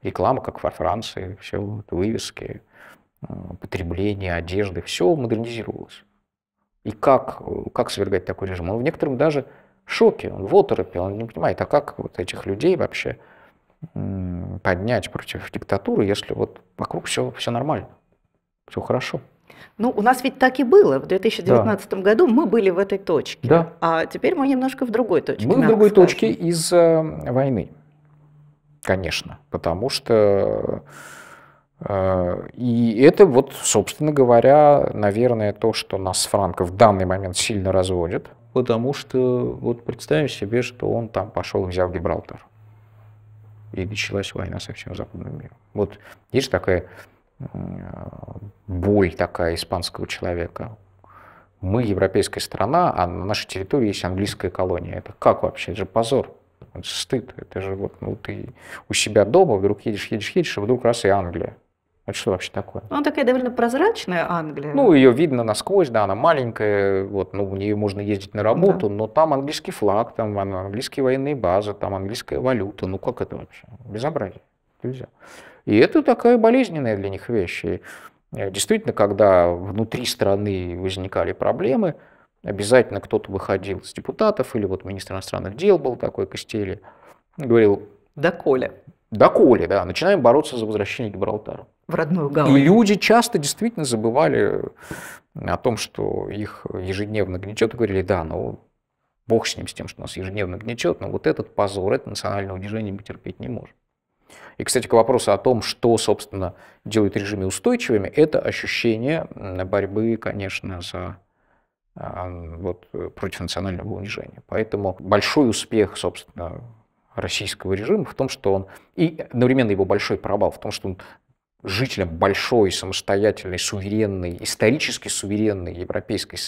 реклама, как во Франции, все, вывески, потребление, одежды, все модернизировалось. И как, как свергать такой режим? Он в некотором даже шоке, он в оторопе, он не понимает, а как вот этих людей вообще поднять против диктатуры, если вот вокруг все, все нормально, все хорошо. Ну, у нас ведь так и было. В 2019 да. году мы были в этой точке. Да. А теперь мы немножко в другой точке. Мы в другой сказать. точке из-за э, войны, конечно. Потому что... Э, и это вот, собственно говоря, наверное, то, что нас с Франко в данный момент сильно разводит. Потому что вот представим себе, что он там пошел и взял Гибралтар. И началась война со всем западным миром. Вот есть такая боль такая испанского человека. Мы европейская страна, а на нашей территории есть английская колония. Это как вообще? Это же позор. Это стыд. Это же вот ну, ты у себя дома, вдруг едешь, едешь, едешь, а вдруг раз и Англия. Это что вообще такое? Ну, она такая довольно прозрачная Англия. Ну, ее видно насквозь, да, она маленькая, вот, ну, у нее можно ездить на работу, да. но там английский флаг, там английские военные базы, там английская валюта, ну как это вообще? Безобразие, нельзя. И это такая болезненная для них вещь. И э, действительно, когда внутри страны возникали проблемы, обязательно кто-то выходил с депутатов, или вот министр иностранных дел был такой, Костели, говорил... Да, Коля доколе, да, начинаем бороться за возвращение Гибралтара. В родную Гавань. И люди часто действительно забывали э, о том, что их ежедневно гнетет, и говорили, да, но ну, бог с ним, с тем, что нас ежедневно гнетет, но вот этот позор, это национальное унижение мы терпеть не можем. И, кстати, к вопросу о том, что, собственно, делает режимы устойчивыми, это ощущение борьбы, конечно, за а, вот, э, против национального унижения. Поэтому большой успех, собственно, российского режима в том, что он... И одновременно его большой провал в том, что он жителям большой, самостоятельной, суверенной, исторически суверенной европейской,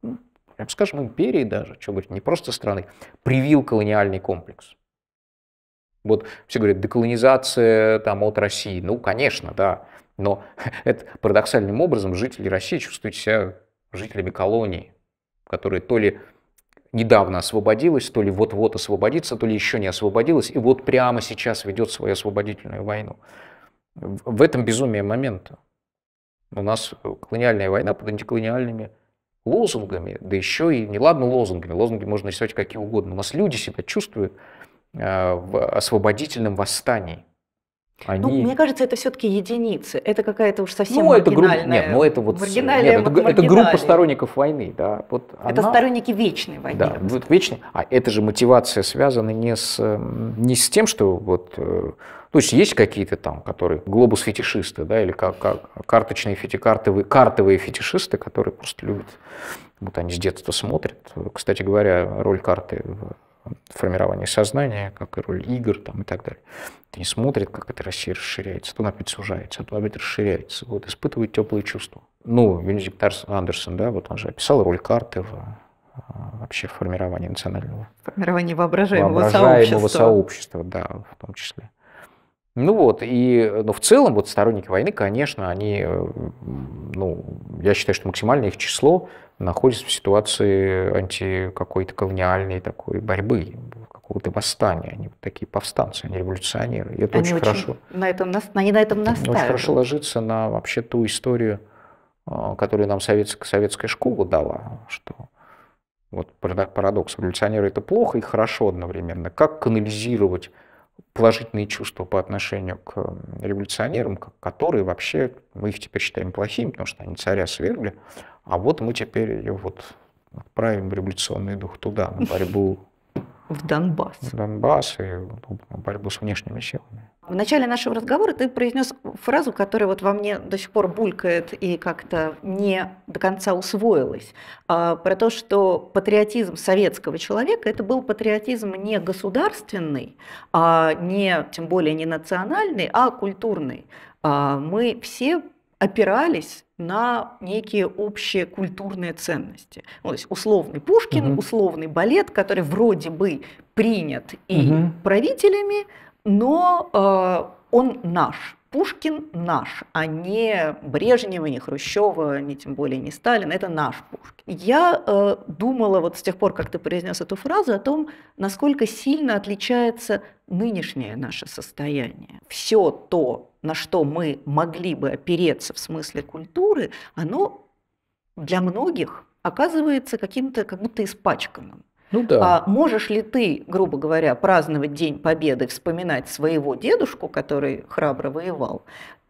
прям ну, скажем, империи даже, что говорить, не просто страны, привил колониальный комплекс. Вот все говорят, деколонизация там, от России. Ну, конечно, да. Но [LAUGHS] это парадоксальным образом жители России чувствуют себя жителями колонии, которые то ли недавно освободилась, то ли вот-вот освободится, то ли еще не освободилась, и вот прямо сейчас ведет свою освободительную войну. В этом безумие момента. У нас э, колониальная война под антиколониальными лозунгами, да еще и не ладно лозунгами, лозунги можно рисовать какие угодно. У нас люди себя чувствуют э, в освободительном восстании. Ну, они... Ну, мне кажется, это все-таки единицы. Это какая-то уж совсем ну, это маргинальная... Нет, ну это вот... Маргинальная нет, это, это группа сторонников войны, да. Вот она... Это сторонники вечной войны. Да, вот вечной. А это же мотивация связана не с, эм, не с тем, что вот... Э, то есть есть какие-то там, которые глобус-фетишисты, да, или как, как карточные фетикартовые, картовые фетишисты, которые просто любят, вот они с детства смотрят. Кстати говоря, роль карты в формирование сознания, как и роль игр там, и так далее. Ты не смотрит, как эта Россия расширяется, то она опять сужается, то опять расширяется. Вот, испытывает теплые чувства. Ну, Бенедикт Андерсон, да, вот он же описал роль карты в а, вообще формировании национального... Формирование воображаемого, воображаемого сообщества. сообщества. да, в том числе. Ну вот, и но ну, в целом вот сторонники войны, конечно, они, э, ну, я считаю, что максимальное их число находится в ситуации анти какой-то колониальной такой борьбы, какого-то восстания. Они такие повстанцы, они революционеры. И это они очень, очень хорошо. На этом, они на этом настаивают. Очень хорошо ложится на вообще ту историю, а, которую нам советская, советская школа дала, что вот парадокс, революционеры это плохо и хорошо одновременно. Как канализировать положительные чувства по отношению к революционерам, которые вообще, мы их теперь считаем плохими, потому что они царя свергли, а вот мы теперь ее вот отправим революционный дух туда, на [LAUGHS] борьбу в Донбасс. В Донбасс и ну, борьбу с внешними силами. В начале нашего разговора ты произнес фразу, которая вот во мне до сих пор булькает и как-то не до конца усвоилась, а, про то, что патриотизм советского человека это был патриотизм не государственный, а не тем более не национальный, а культурный. А, мы все опирались на некие общие культурные ценности. Ну, то есть условный Пушкин, угу. условный балет, который вроде бы принят и угу. правителями, но э, он наш. Пушкин наш, а не Брежнева, не Хрущева, не тем более не Сталин. Это наш Пушкин. Я э, думала вот с тех пор, как ты произнес эту фразу, о том, насколько сильно отличается нынешнее наше состояние. Все то, на что мы могли бы опереться в смысле культуры, оно для многих оказывается каким-то как будто испачканным. Ну да. А можешь ли ты, грубо говоря, праздновать День Победы, вспоминать своего дедушку, который храбро воевал,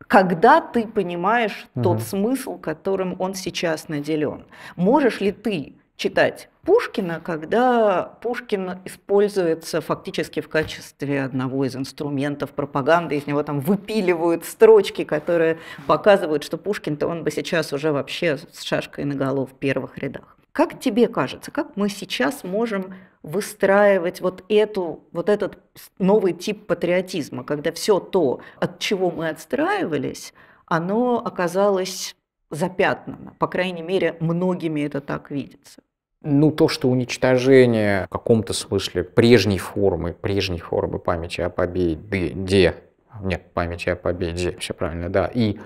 когда ты понимаешь угу. тот смысл, которым он сейчас наделен? Можешь ли ты читать Пушкина, когда Пушкин используется фактически в качестве одного из инструментов пропаганды, из него там выпиливают строчки, которые показывают, что Пушкин-то он бы сейчас уже вообще с шашкой на голову в первых рядах. Как тебе кажется, как мы сейчас можем выстраивать вот, эту, вот этот новый тип патриотизма, когда все то, от чего мы отстраивались, оно оказалось запятнано. По крайней мере, многими это так видится. Ну, то, что уничтожение в каком-то смысле прежней формы, прежней формы памяти о победе, де, нет, памяти о победе, все правильно, да, и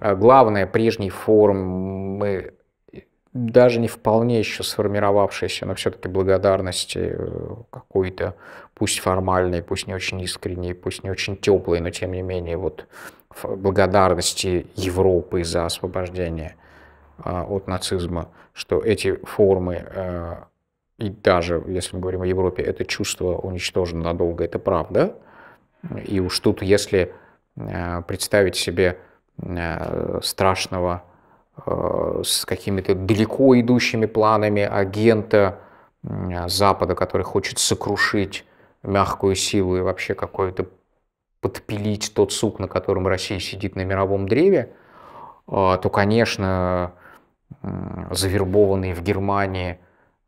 э, главное, прежней формы даже не вполне еще сформировавшейся, но все-таки благодарности э, какой-то, пусть формальной, пусть не очень искренней, пусть не очень теплой, но тем не менее вот благодарности Европы за освобождение а, от нацизма, что эти формы, э, и даже если мы говорим о Европе, это чувство уничтожено надолго, это правда. И уж тут, если э, представить себе страшного Э, с какими-то далеко идущими планами агента Запада, который хочет сокрушить мягкую силу и вообще какой-то подпилить тот сук, на котором Россия сидит на мировом древе, э, то, конечно, завербованный в Германии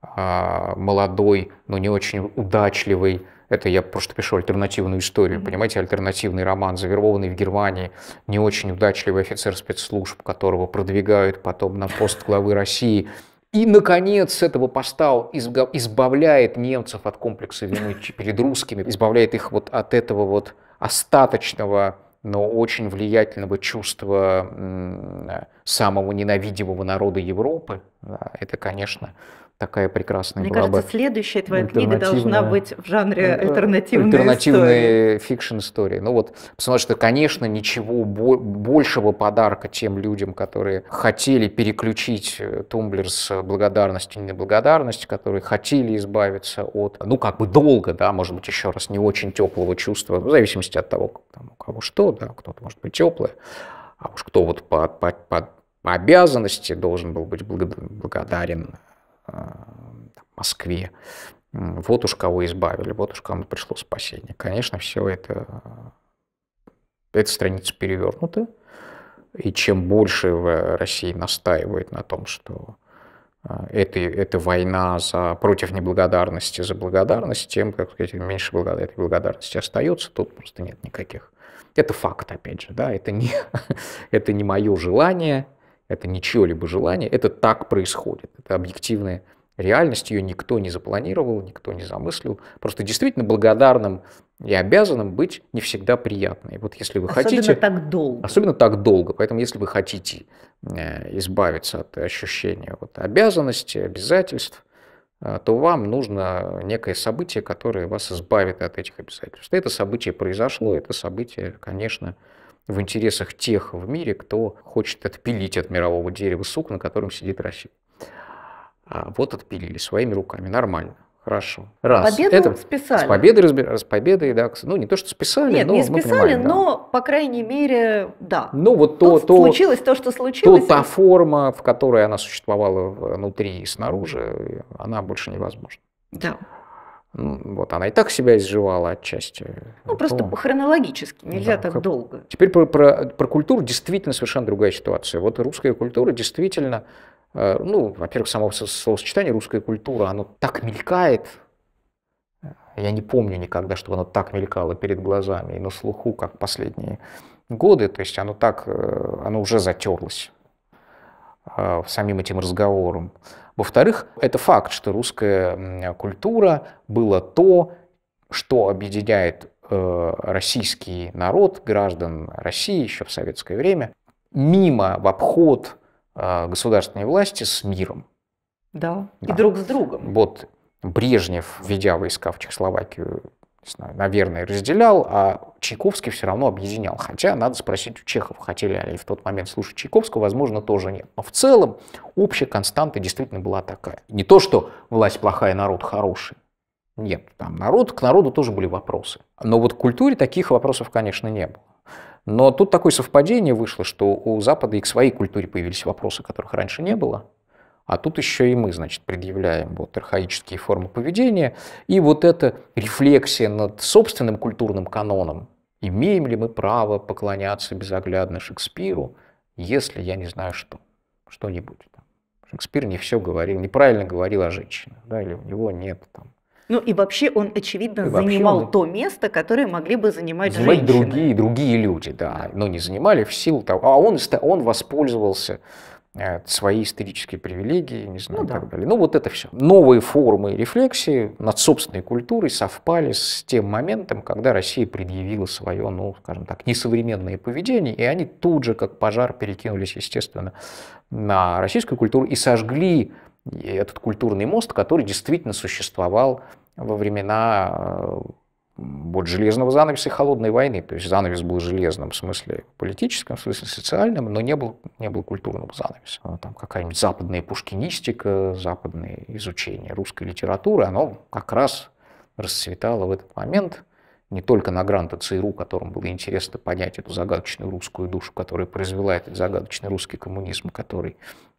э, молодой, но не очень удачливый это я просто пишу альтернативную историю, mm-hmm. понимаете, альтернативный роман, завербованный в Германии, не очень удачливый офицер спецслужб, которого продвигают потом на пост главы России. И, наконец, с этого поста избавляет немцев от комплекса вины перед русскими, избавляет их вот от этого вот остаточного, но очень влиятельного чувства самого ненавидимого народа Европы. это, конечно, такая прекрасная Мне была кажется, бы. следующая твоя книга должна быть в жанре э, альтернативной Альтернативные фикшн-истории. Ну вот, потому что, конечно, ничего большего подарка тем людям, которые хотели переключить э, тумблер с благодарности на благодарность, которые хотели избавиться от, ну, как бы долго, да, может быть, еще раз, не очень теплого чувства, в зависимости от того, там, у кого что, да, кто-то может быть теплый, а уж кто вот по, по, по обязанности должен был быть благодарен там, Москве. Вот уж кого избавили, вот уж кому пришло спасение. Конечно, все это, э, эта страница перевернута. И чем больше э, Россия настаивает на том, что э, это, это война за, против неблагодарности за благодарность, тем, как сказать, меньше этой благодарности остается, тут просто нет никаких. Это факт, опять же, да, это не, [LAUGHS] это не мое желание, это не чье-либо желание, это так происходит. Это объективная реальность, ее никто не запланировал, никто не замыслил. Просто действительно благодарным и обязанным быть не всегда приятно. И вот если вы особенно хотите... Особенно так долго. Особенно так долго. Поэтому если вы хотите э, избавиться от ощущения вот обязанности, обязательств, э, то вам нужно некое событие, которое вас избавит от этих обязательств. Это событие произошло, это событие, конечно, в интересах тех в мире, кто хочет отпилить от мирового дерева сук, на котором сидит Россия. А вот отпилили своими руками, нормально. Хорошо. Раз. Победу это списали. С победой разбирались, с победой, да. Ну, не то, что списали, Нет, но... не списали, понимаем, да. но, по крайней мере, да. Ну, вот то... Тут то случилось то, что случилось. То, та форма, в которой она существовала внутри и снаружи, она больше невозможна. Да. Вот она и так себя изживала отчасти. Ну, а просто то... хронологически, нельзя да, так как... долго. Теперь про, про, про культуру действительно совершенно другая ситуация. Вот русская культура действительно, э, ну, во-первых, само словосочетание русская культура, оно так мелькает. Я не помню никогда, чтобы оно так мелькало перед глазами и на слуху, как последние годы. То есть оно так, э, оно уже затерлось э, самим этим разговором. Во-вторых, это факт, что русская культура была то, что объединяет э, российский народ, граждан России еще в советское время, мимо, в обход э, государственной власти с миром. Да, да. и друг с другом. Вот Брежнев, ведя войска в Чехословакию не знаю, наверное, разделял, а Чайковский все равно объединял. Хотя, надо спросить у Чехов, хотели ли в тот момент слушать Чайковского, возможно, тоже нет. Но в целом общая константа действительно была такая. Не то, что власть плохая, народ хороший. Нет, там народ, к народу тоже были вопросы. Но вот к культуре таких вопросов, конечно, не было. Но тут такое совпадение вышло, что у Запада и к своей культуре появились вопросы, которых раньше не было. А тут еще и мы, значит, предъявляем вот архаические формы поведения. И вот эта рефлексия над собственным культурным каноном. Имеем ли мы право поклоняться безоглядно Шекспиру, если я не знаю что, что-нибудь. Шекспир не все говорил, неправильно говорил о женщинах, да, или у него нет там ну и вообще он, очевидно, и занимал он... то место, которое могли бы занимать Занимать женщины. другие, другие люди, да. Но не занимали в силу того. А он, он воспользовался Э, свои исторические привилегии, не знаю, ну, да. так далее. Ну, вот это все. Новые формы рефлексии над собственной культурой совпали с тем моментом, когда Россия предъявила свое, ну, скажем так, несовременное поведение, и они тут же, как пожар, перекинулись, естественно, на российскую культуру и сожгли э, этот культурный мост, который действительно существовал во времена э, вот железного занавеса и холодной войны. То есть занавес был железным в смысле политическом, в смысле социальном, но не был не был культурного занавеса. Там какая-нибудь западная пушкинистика, западное изучение русской литературы, оно как раз расцветало в этот момент не только на гранта ЦРУ, которому было интересно понять эту загадочную русскую душу, которая произвела этот загадочный русский коммунизм, который,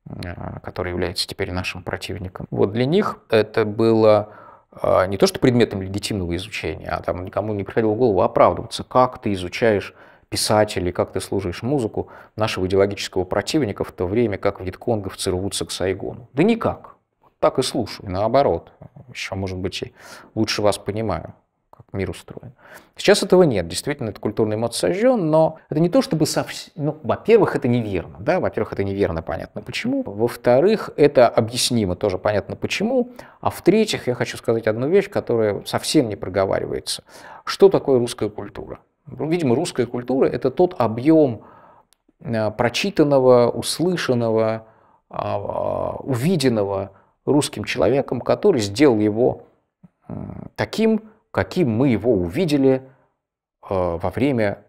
а, который является теперь нашим противником. Вот для них это было а, не то что предметом легитимного изучения, а там никому не приходило в голову оправдываться, как ты изучаешь писателей, как ты служишь музыку нашего идеологического противника в то время, как вьетконговцы рвутся к Сайгону. Да никак. Так и слушаю, наоборот. Еще, может быть, и лучше вас понимаю как мир устроен. Сейчас этого нет, действительно, это культурный мод сожжен, но это не то чтобы совсем... Ну, во-первых, это неверно, да, во-первых, это неверно, понятно почему. Во-вторых, это объяснимо, тоже понятно почему. А в-третьих, я хочу сказать одну вещь, которая совсем не проговаривается. Что такое русская культура? Видимо, русская культура – это тот объем э, прочитанного, услышанного, э, увиденного русским человеком, который сделал его таким, каким мы его увидели э, во время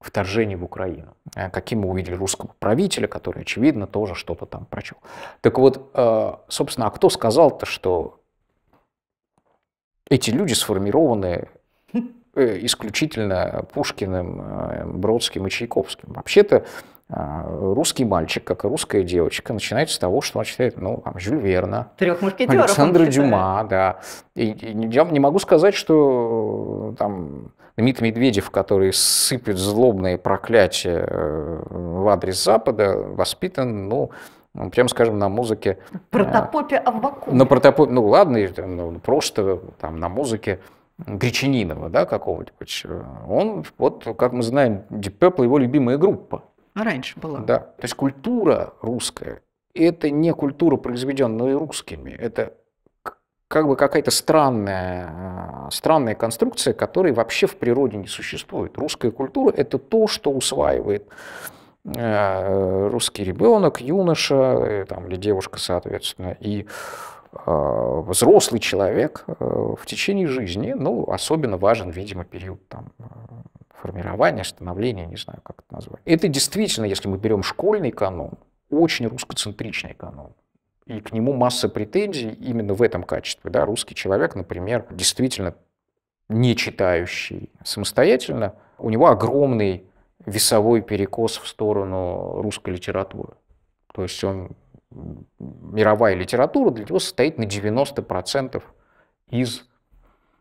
вторжения в Украину, э, каким мы увидели русского правителя, который, очевидно, тоже что-то там прочел. Так вот, э, собственно, а кто сказал-то, что эти люди сформированы исключительно Пушкиным, Бродским и Чайковским? Вообще-то а, русский мальчик, как и русская девочка, начинает с того, что он читает, ну, там, Жюль Верна, Трех мушкетеров Дюма, да. И, и, я не могу сказать, что там Дмитрий Медведев, который сыпет злобные проклятия э, в адрес Запада, воспитан, ну, ну прям скажем, на музыке... Протопопе Авбакова. На протопопе, ну ладно, ну, просто там на музыке Гречанинова, да, какого-нибудь. Он, вот, как мы знаем, Deep Purple его любимая группа. Ну, раньше была. Да, то есть культура русская – это не культура, произведенная русскими, это как бы какая-то странная, а, странная конструкция, которой вообще в природе не существует. Русская культура – это то, что усваивает а, русский ребенок, юноша э, там, или девушка, соответственно, и а, взрослый человек э, в течение жизни, ну, особенно важен, видимо, период там, формирования, становления, не знаю, как это назвать. Это действительно, если мы берем школьный канон, очень русскоцентричный канон. И к нему масса претензий именно в этом качестве. Да? Русский человек, например, действительно не читающий самостоятельно, у него огромный весовой перекос в сторону русской литературы. То есть он, мировая литература для него состоит на 90% из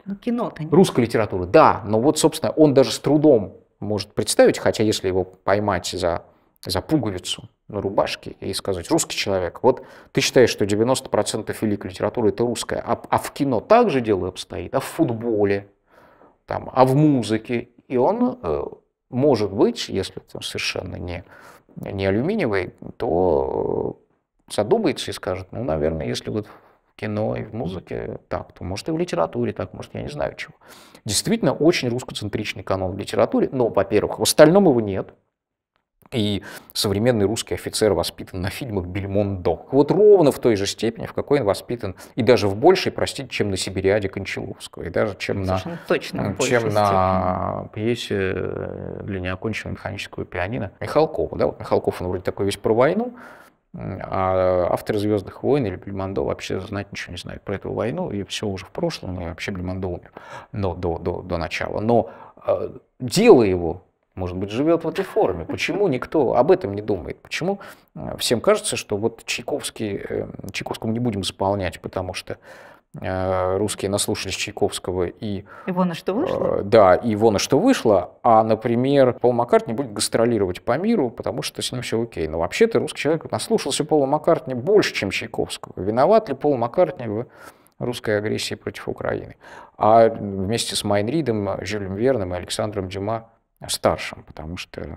ну, кино-то нет. Русской литературы, да. Но вот, собственно, он даже с трудом может представить, хотя если его поймать за, за пуговицу на рубашке и сказать, русский человек, вот ты считаешь, что 90% великой литературы это русская, а, а в кино также дело обстоит, а в футболе, там, а в музыке. И он, э, может быть, если он совершенно не, не алюминиевый, то э, задумается и скажет, ну, наверное, если вот кино, и в музыке так, то может и в литературе так, может я не знаю чего. Действительно очень русскоцентричный канал в литературе, но, во-первых, в остальном его нет. И современный русский офицер воспитан на фильмах Бельмондо. Вот ровно в той же степени, в какой он воспитан, и даже в большей, простите, чем на Сибириаде Кончаловского, и даже чем Совершенно на, точно э, чем на пьесе э, для неоконченного механического пианино Михалкова. Да? Вот Михалков, он вроде такой весь про войну, Э, а авторы «Звездных войн» или Блимандо вообще знать ничего не знают про эту войну, и все уже в прошлом, и вообще Блимандо умер но, до, до, до начала. Но э, дело его, может быть, живет в этой форме. Почему никто об этом не думает? Почему э, всем кажется, что вот Чайковский, э, Чайковскому не будем исполнять, потому что Э, русские наслушались Чайковского и... И вон что э, вышло? Да, и вон и что вышло. А, например, Пол Маккартни будет гастролировать по миру, потому что с ним все окей. Но вообще-то русский человек наслушался Пола Маккартни больше, чем Чайковского. Виноват ли Пол Маккартни в русской агрессии против Украины? А вместе с Майнридом, Жюлем Верным и Александром Дюма старшим, потому что э,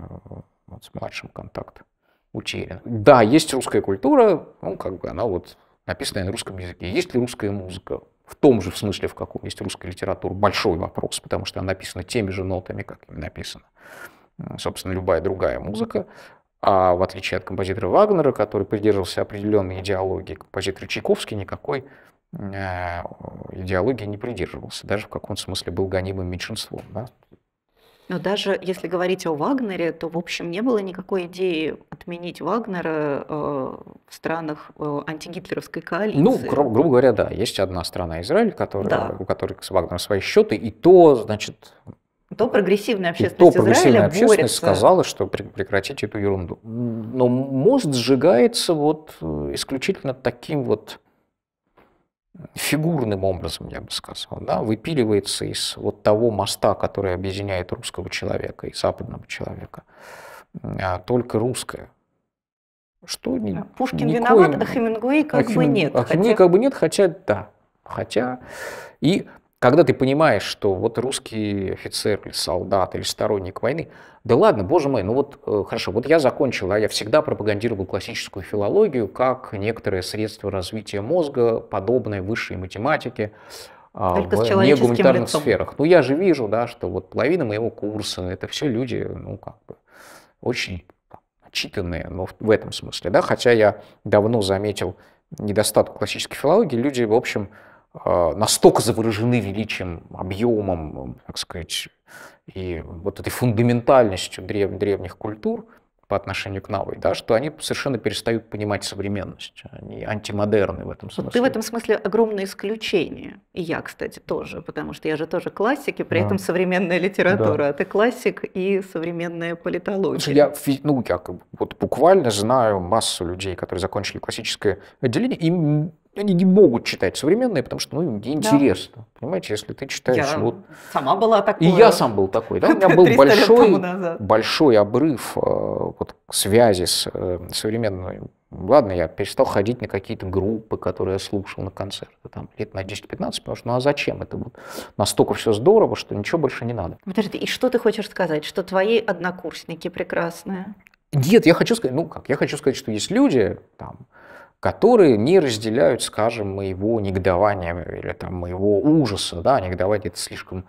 вот с младшим контакт утерян. Да, есть русская культура, ну, как бы она вот Написанная на русском языке. Есть ли русская музыка? В том же смысле, в каком есть русская литература, большой вопрос, потому что она написана теми же нотами, как и написана, собственно, любая другая музыка. А в отличие от композитора Вагнера, который придерживался определенной идеологии, композитор Чайковский никакой э, идеологии не придерживался, даже в каком-то смысле был гонимым меньшинством. Да? Но даже если говорить о Вагнере, то, в общем, не было никакой идеи отменить Вагнера э, в странах э, антигитлеровской коалиции. Ну, гру- грубо говоря, да. Есть одна страна, Израиль, которая, да. у которой с Вагнером свои счеты, и то, значит... То прогрессивная общественность то прогрессивная Израиля общественность борется. сказала, что прекратить эту ерунду. Но мост сжигается вот э, исключительно таким вот фигурным образом, я бы сказал, да, выпиливается из вот того моста, который объединяет русского человека и западного человека, а только русское. Что не а, Пушкин никоим... виноват, а Хемингуэй как а Хемин... бы нет. А Хемингуэй хотя... как бы нет, хотя да. Хотя и когда ты понимаешь, что вот русский офицер или солдат или сторонник войны, да ладно, боже мой, ну вот э, хорошо, вот я закончил, а я всегда пропагандировал классическую филологию как некоторое средство развития мозга, подобное высшей математике, а, Только в негуманитарных лицом. сферах. Ну я же вижу, да, что вот половина моего курса, это все люди, ну как бы, очень читанные, но ну, в этом смысле, да, хотя я давно заметил недостаток классической филологии, люди, в общем, а, настолько заворожены величием, объемом, так сказать, и вот этой фундаментальностью древ- древних культур по отношению к новой, да, что они совершенно перестают понимать современность, они антимодерны в этом смысле. Ты в этом смысле огромное исключение, и я, кстати, тоже, потому что я же тоже классик, и при да. этом современная литература, да. а ты классик и современная политология. я, ну, я вот буквально знаю массу людей, которые закончили классическое отделение, и они не могут читать современные, потому что ну, им неинтересно. Да. Понимаете, если ты читаешь... Я вот... сама была такой. И я сам был такой. Да? У меня [LAUGHS] был большой, большой обрыв э, вот, связи с э, современной... Ладно, я перестал ходить на какие-то группы, которые я слушал на концерты там, лет на 10-15, потому что ну а зачем? Это вот настолько все здорово, что ничего больше не надо. Подожди, и что ты хочешь сказать? Что твои однокурсники прекрасные? Нет, я хочу сказать, ну как, я хочу сказать, что есть люди, там, которые не разделяют, скажем, моего негодования или там, моего ужаса. Да? Негодовать это слишком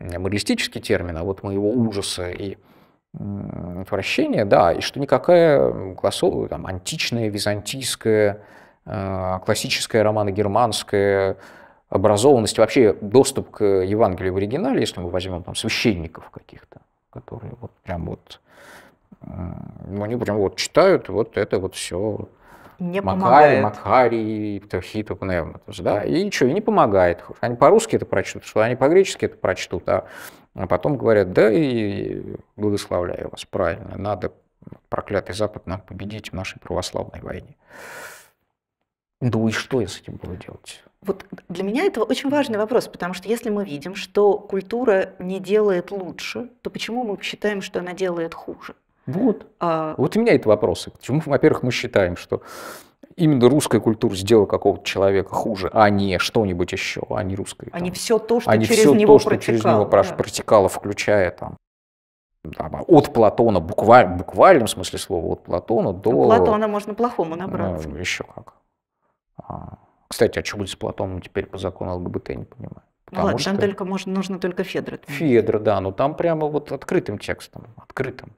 моралистический термин, а вот моего ужаса и отвращения, да, и что никакая классовая, там, античная, византийская, а, классическая романо-германская образованность, вообще доступ к Евангелию в оригинале, если мы возьмем там священников каких-то, которые вот прям вот, ну, они прям вот читают, вот это вот все не Макарий, помогает. Макарий, Птерхитов, Невма, ну, да, и ничего, и не помогает. Они по-русски это прочтут, что они по-гречески это прочтут, а, а потом говорят, да, и благословляю вас, правильно, надо проклятый Запад нам победить в нашей православной войне. Да и что я с этим буду делать? Вот для меня это очень важный вопрос, потому что если мы видим, что культура не делает лучше, то почему мы считаем, что она делает хуже? Вот. А... Вот у меня это вопросы. Почему, во-первых, мы считаем, что именно русская культура сделала какого-то человека хуже, а не что-нибудь еще, а не русская. Там, а не все то, что, а через, все него то, что протекало, через него да. протекало, включая там, там от Платона, букваль, буквальном смысле слова, от Платона до... У ну, Платона можно плохому набраться. Ну, еще как. А, кстати, а что будет с Платоном теперь по закону ЛГБТ, не понимаю. Ну Потому Ладно, что... там только можно, нужно только Федра. Федра, да, но ну там прямо вот открытым текстом, открытым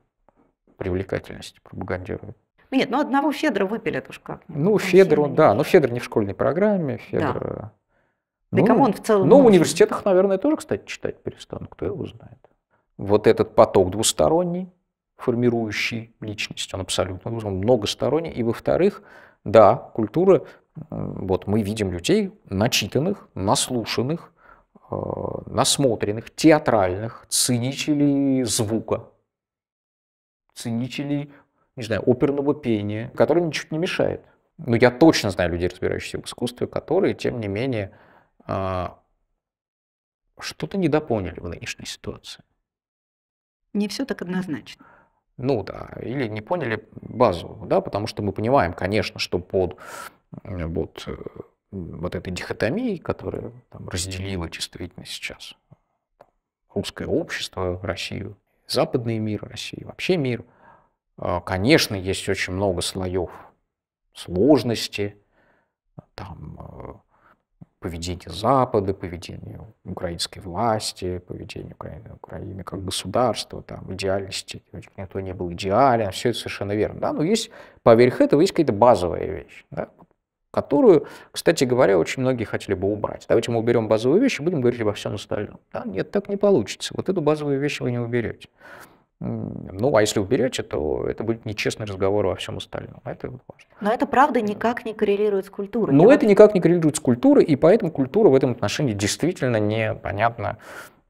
привлекательности пропагандирует. Нет, ну одного Федора выпили, выпилят уж как Ну, Федор, он, да, но Федор не в школьной программе, Федор... Да. Э, ну, да кому он в целом Ну, в университетах, наверное, тоже, кстати, читать перестанут, кто его знает. Вот этот поток двусторонний, формирующий личность, он абсолютно он многосторонний. И, во-вторых, да, культура, э, вот мы видим людей начитанных, наслушанных, э, насмотренных, театральных, ценителей звука, ценителей, не знаю, оперного пения, который ничуть не мешает. Но я точно знаю людей, разбирающихся в искусстве, которые, тем не менее, а, что-то недопоняли в нынешней ситуации. Не все так однозначно. Ну да, или не поняли базу, да, потому что мы понимаем, конечно, что под вот, э, вот этой дихотомией, которая там, разделила действительно сейчас русское общество, Россию, западный мир, России вообще мир. А, конечно, есть очень много слоев сложности, там, а, поведение Запада, поведение украинской власти, поведение Украины, Украины как государства, там, идеальности, никто не был идеален, все это совершенно верно. Да? Но есть, поверх этого, есть какая-то базовая вещь. Да? которую, кстати говоря, очень многие хотели бы убрать. Давайте мы уберем базовые вещи, будем говорить обо всем остальном. Да, нет, так не получится. Вот эту базовую вещь вы не уберете. Ну, а если уберете, то это будет нечестный разговор во всем остальном. А это важно. Но это правда никак не коррелирует с культурой. Но это никак не коррелирует с культурой, и поэтому культура в этом отношении действительно непонятно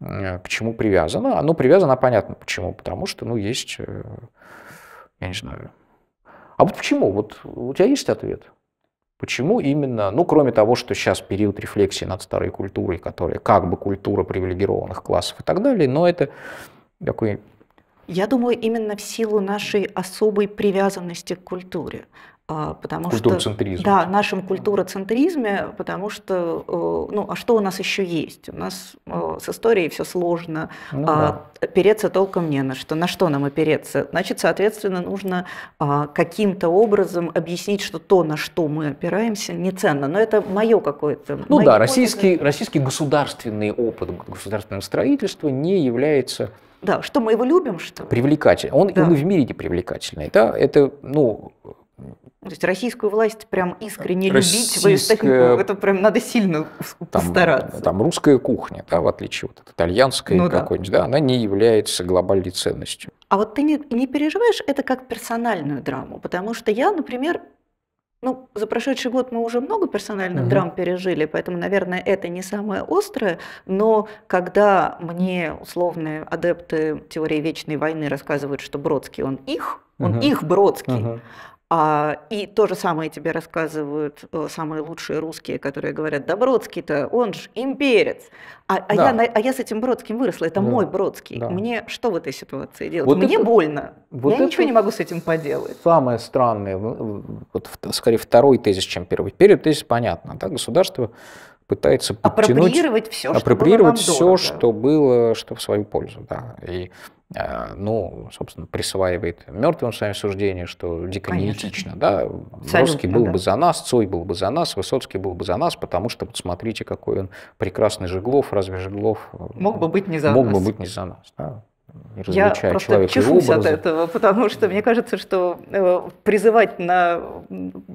э, к чему привязана. Оно привязано, понятно почему, потому что, ну, есть, э, я не знаю. А вот почему? Вот у тебя есть ответ? Почему именно, ну кроме того, что сейчас период рефлексии над старой культурой, которая как бы культура привилегированных классов и так далее, но это такой... Я думаю, именно в силу нашей особой привязанности к культуре. А, потому что да, нашем культуроцентризме, потому что э, ну а что у нас еще есть? У нас э, с историей все сложно, ну, а, да. опереться толком не на что. На что нам опереться? Значит, соответственно, нужно а, каким-то образом объяснить, что то, на что мы опираемся, не ценно. Но это мое какое-то. Ну да, российский это... российский государственный опыт государственного строительства не является да, что мы его любим, что привлекательный. Он, да. он и в мире не привлекательный. Да, это ну то есть российскую власть прям искренне Российская... любить, свою технику, это прям надо сильно [LAUGHS] там, стараться. Там русская кухня, да, в отличие от итальянской ну, какой-нибудь, да. да, она не является глобальной ценностью. А вот ты не, не переживаешь это как персональную драму? Потому что я, например, ну, за прошедший год мы уже много персональных угу. драм пережили, поэтому, наверное, это не самое острое. Но когда мне условные адепты теории вечной войны рассказывают, что Бродский он их, он угу. их Бродский, угу. А, и то же самое тебе рассказывают э, самые лучшие русские, которые говорят, да Бродский-то, он же имперец. А, а, да. я, а я с этим Бродским выросла, это да. мой Бродский. Да. Мне что в этой ситуации делать? Вот Мне это, больно, вот я это ничего не могу с этим поделать. Самое странное, вот, скорее второй тезис, чем первый. Первый тезис понятно, да, государство пытается подтянуть, апроприировать все, апроприировать что, было все что было, что в свою пользу, да. И Э, ну, собственно, присваивает мертвым своим суждение, что дико неэтично. Да? Абсолютно, Русский был да. бы за нас, Цой был бы за нас, Высоцкий был бы за нас, потому что, вот смотрите, какой он прекрасный Жиглов, разве Жиглов... Э, мог бы быть не за мог нас. бы быть не за нас, да? Я просто чешусь от этого, потому что мне кажется, что э, призывать на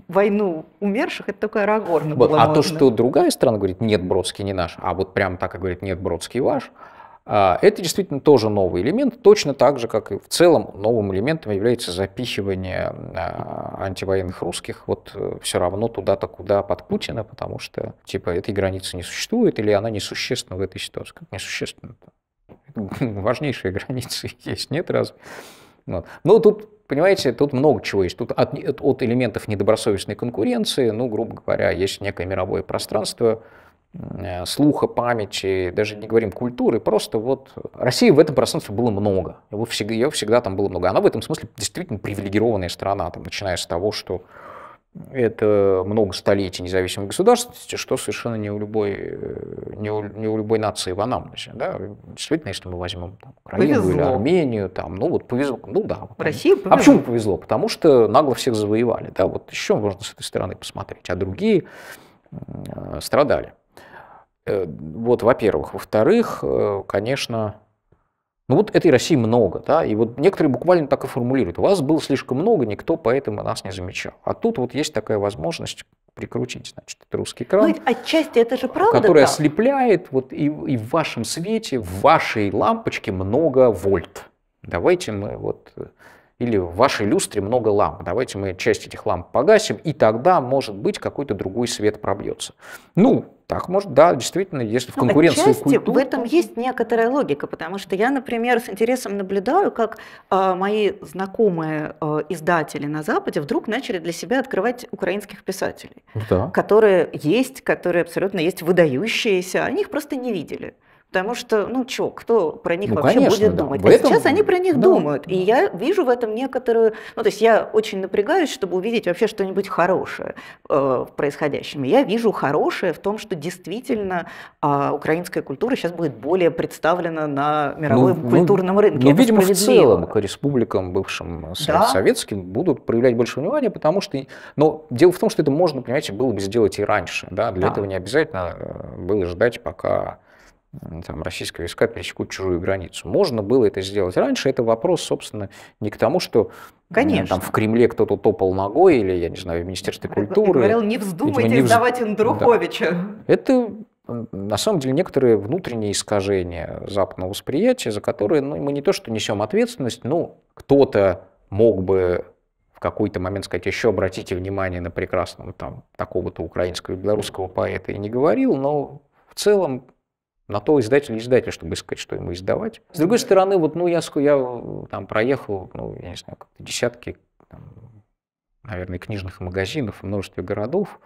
войну умерших – это только Арагорн вот, А можно. то, что другая страна говорит «нет, Бродский не наш», а вот прям так и говорит «нет, Бродский ваш», а, это действительно тоже новый элемент, точно так же, как и в целом новым элементом является запихивание а, антивоенных русских вот э, все равно туда-то, куда под Путина, потому что типа этой границы не существует или она несущественна в этой ситуации. Как несущественна-то? [LAUGHS] Важнейшие границы [LAUGHS] есть, нет разве? Вот. Ну, Но ну, тут, понимаете, тут много чего есть. Тут от, от элементов недобросовестной конкуренции, ну, грубо говоря, есть некое мировое пространство, Э, слуха, памяти, даже не говорим культуры, просто вот России в этом пространстве было много, его всегда, ее всегда там было много. Она в этом смысле действительно привилегированная страна, там, начиная с того, что это много столетий независимой государственности, что совершенно не у любой, э, не у, не у любой нации в анамнезе. Да? Действительно, если мы возьмем там, Украину повезло. или Армению, там, ну вот повезло, ну да. Вот, России повезло. А почему повезло? Потому что нагло всех завоевали. Да? Вот еще можно с этой стороны посмотреть, а другие э, страдали. Э, вот, во-первых. Во-вторых, э, конечно, ну вот этой России много, да, и вот некоторые буквально так и формулируют. У Вас было слишком много, никто поэтому нас не замечал. А тут вот есть такая возможность прикрутить, значит, этот русский кран. Ну, отчасти это же правда. Который так? ослепляет, вот и, и в вашем свете, в вашей лампочке много вольт. Давайте мы вот э, или в вашей люстре много ламп, давайте мы часть этих ламп погасим, и тогда, может быть, какой-то другой свет пробьется. Ну, так может, да, действительно, если в ну, конкуренции отчасти культур... в этом есть некоторая логика, потому что я, например, с интересом наблюдаю, как э, мои знакомые э, издатели на Западе вдруг начали для себя открывать украинских писателей, да. которые есть, которые абсолютно есть выдающиеся, они их просто не видели. Потому что, ну что, кто про них ну, вообще конечно, будет да. думать? В а сейчас они про них да. думают. И я вижу в этом некоторую... Ну, то есть я очень напрягаюсь, чтобы увидеть вообще что-нибудь хорошее э, в происходящем. я вижу хорошее в том, что действительно э, украинская культура сейчас будет более представлена на ну, мировом ну, культурном ну, рынке. Ну, Это видимо, в целом к республикам бывшим э, да. советским будут проявлять больше внимания, потому что... Но дело в том, что это можно, понимаете, было бы сделать и раньше. Да? Для да. этого не обязательно э, было ждать, пока там, российские войска пересекут чужую границу. Можно было это сделать раньше. Это вопрос, собственно, не к тому, что Конечно. Там в Кремле кто-то топал ногой или, я не знаю, в Министерстве культуры. Я говорил, не вздумайте Видимо, не сдавать Андруховича. Да. Это на самом деле некоторые внутренние искажения западного восприятия, за которые ну, мы не то что несем ответственность, ну, кто-то мог бы в какой-то момент сказать, еще обратите внимание на прекрасного там такого-то украинского и белорусского поэта и не говорил, но в целом на то издатель издатель, чтобы искать, что ему издавать. С другой стороны, вот, ну, я, я э, там проехал, ну, я не знаю, как-то десятки, там, наверное, книжных магазинов, в множестве городов.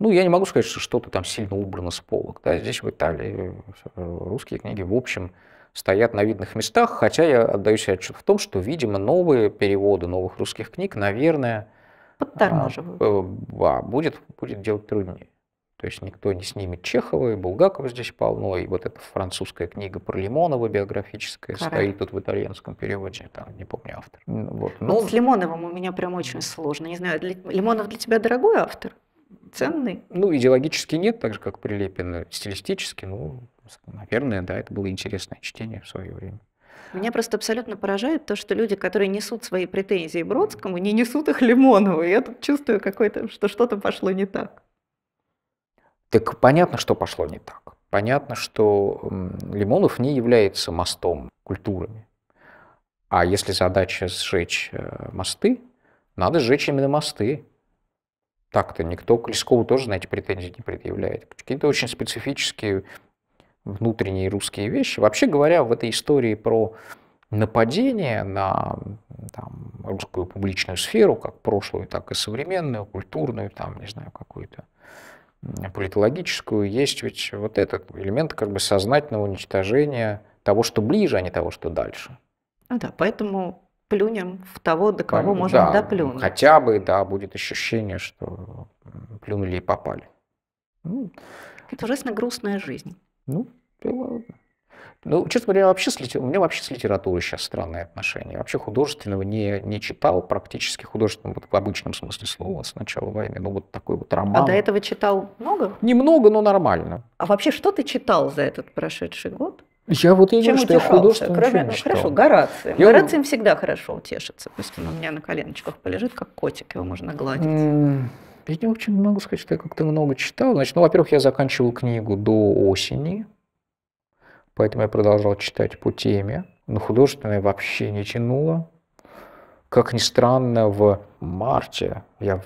Ну, я не могу сказать, что что-то там сильно убрано с полок. Да, здесь, в Италии, э, русские книги, в общем, стоят на видных местах, хотя я отдаю себе отчет в том, что, видимо, новые переводы новых русских книг, наверное, подтормаживают. А, э, а, будет, будет делать труднее. То есть никто не снимет Чехова, и Булгакова здесь полно, и вот эта французская книга про Лимонова биографическая Коррект. стоит тут в итальянском переводе, там не помню автор. Ну, вот. Ну, вот с Лимоновым у меня прям очень сложно. Не знаю, для... Лимонов для тебя дорогой автор? Ценный? Ну, идеологически нет, так же, как Прилепин. Стилистически, ну, наверное, да, это было интересное чтение в свое время. Меня просто абсолютно поражает то, что люди, которые несут свои претензии Бродскому, не несут их Лимонову. Я тут чувствую какое-то, что что-то пошло не так. Так понятно, что пошло не так. Понятно, что Лимонов не является мостом культурами. А если задача сжечь э, мосты, надо сжечь именно мосты. Так-то никто к Лескову тоже, знаете, претензий не предъявляет. Какие-то очень специфические внутренние русские вещи. Вообще говоря, в этой истории про нападение на там, русскую публичную сферу, как прошлую, так и современную, культурную, там, не знаю, какую-то политологическую, есть ведь вот этот элемент как бы сознательного уничтожения того, что ближе, а не того, что дальше. Ну да, поэтому плюнем в того, до кого а, можем да, доплюнуть. Хотя бы, да, будет ощущение, что плюнули и попали. Ну, Это ужасно грустная жизнь. Ну, и ладно. Ну, честно говоря, вообще с, у меня вообще с литературой сейчас странные отношения. Вообще художественного не, не читал практически художественного, вот в обычном смысле слова, с начала войны. Ну, вот такой вот роман. А до этого читал много? Немного, но нормально. А вообще, что ты читал за этот прошедший год? Я вот я Чем что я художественно Кроме, ну, читал. Хорошо, Горацием. Я... Горацием всегда хорошо утешится. Пусть он у меня на коленочках полежит, как котик, его можно гладить. Mm. Я не очень могу сказать, что я как-то много читал. Значит, ну, во-первых, я заканчивал книгу до осени, Поэтому я продолжал читать по теме. Но ну, художественное вообще не тянуло. Как ни странно, в марте я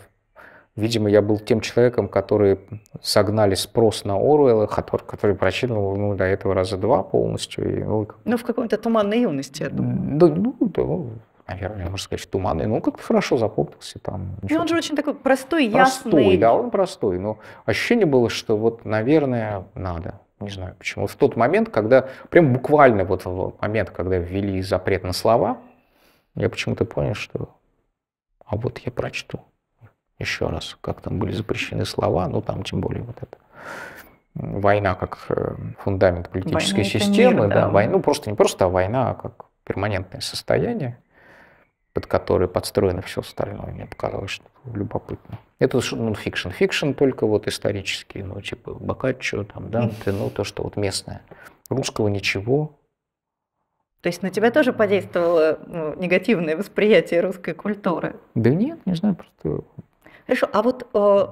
Видимо, я был тем человеком, который согнали спрос на Оруэлла, который, который прочитал ну, до этого раза два полностью. И, ну, ну, в каком-то туманной юности, я думаю. Да, ну, да, ну, наверное, можно сказать, туманный, Ну, как-то хорошо запомнился там. Ну, он же очень такой простой, простой ясный. Простой, да, он простой, но ощущение было, что вот, наверное, надо не знаю почему, в тот момент, когда, прям буквально вот в момент, когда ввели запрет на слова, я почему-то понял, что а вот я прочту еще раз, как там были запрещены слова, ну там тем более вот это война как э, фундамент политической война системы, мир, да, да. война, ну просто не просто, а война а как перманентное состояние, под которое подстроено все остальное. Мне показалось, что любопытно. Это нон-фикшн. Фикшн только вот исторический, ну, типа Бокаччо, там, Данте, ну, то, что вот местное. Русского ничего. То есть на тебя тоже подействовало ну, негативное восприятие русской культуры? Да нет, не знаю, просто... Хорошо, а вот э,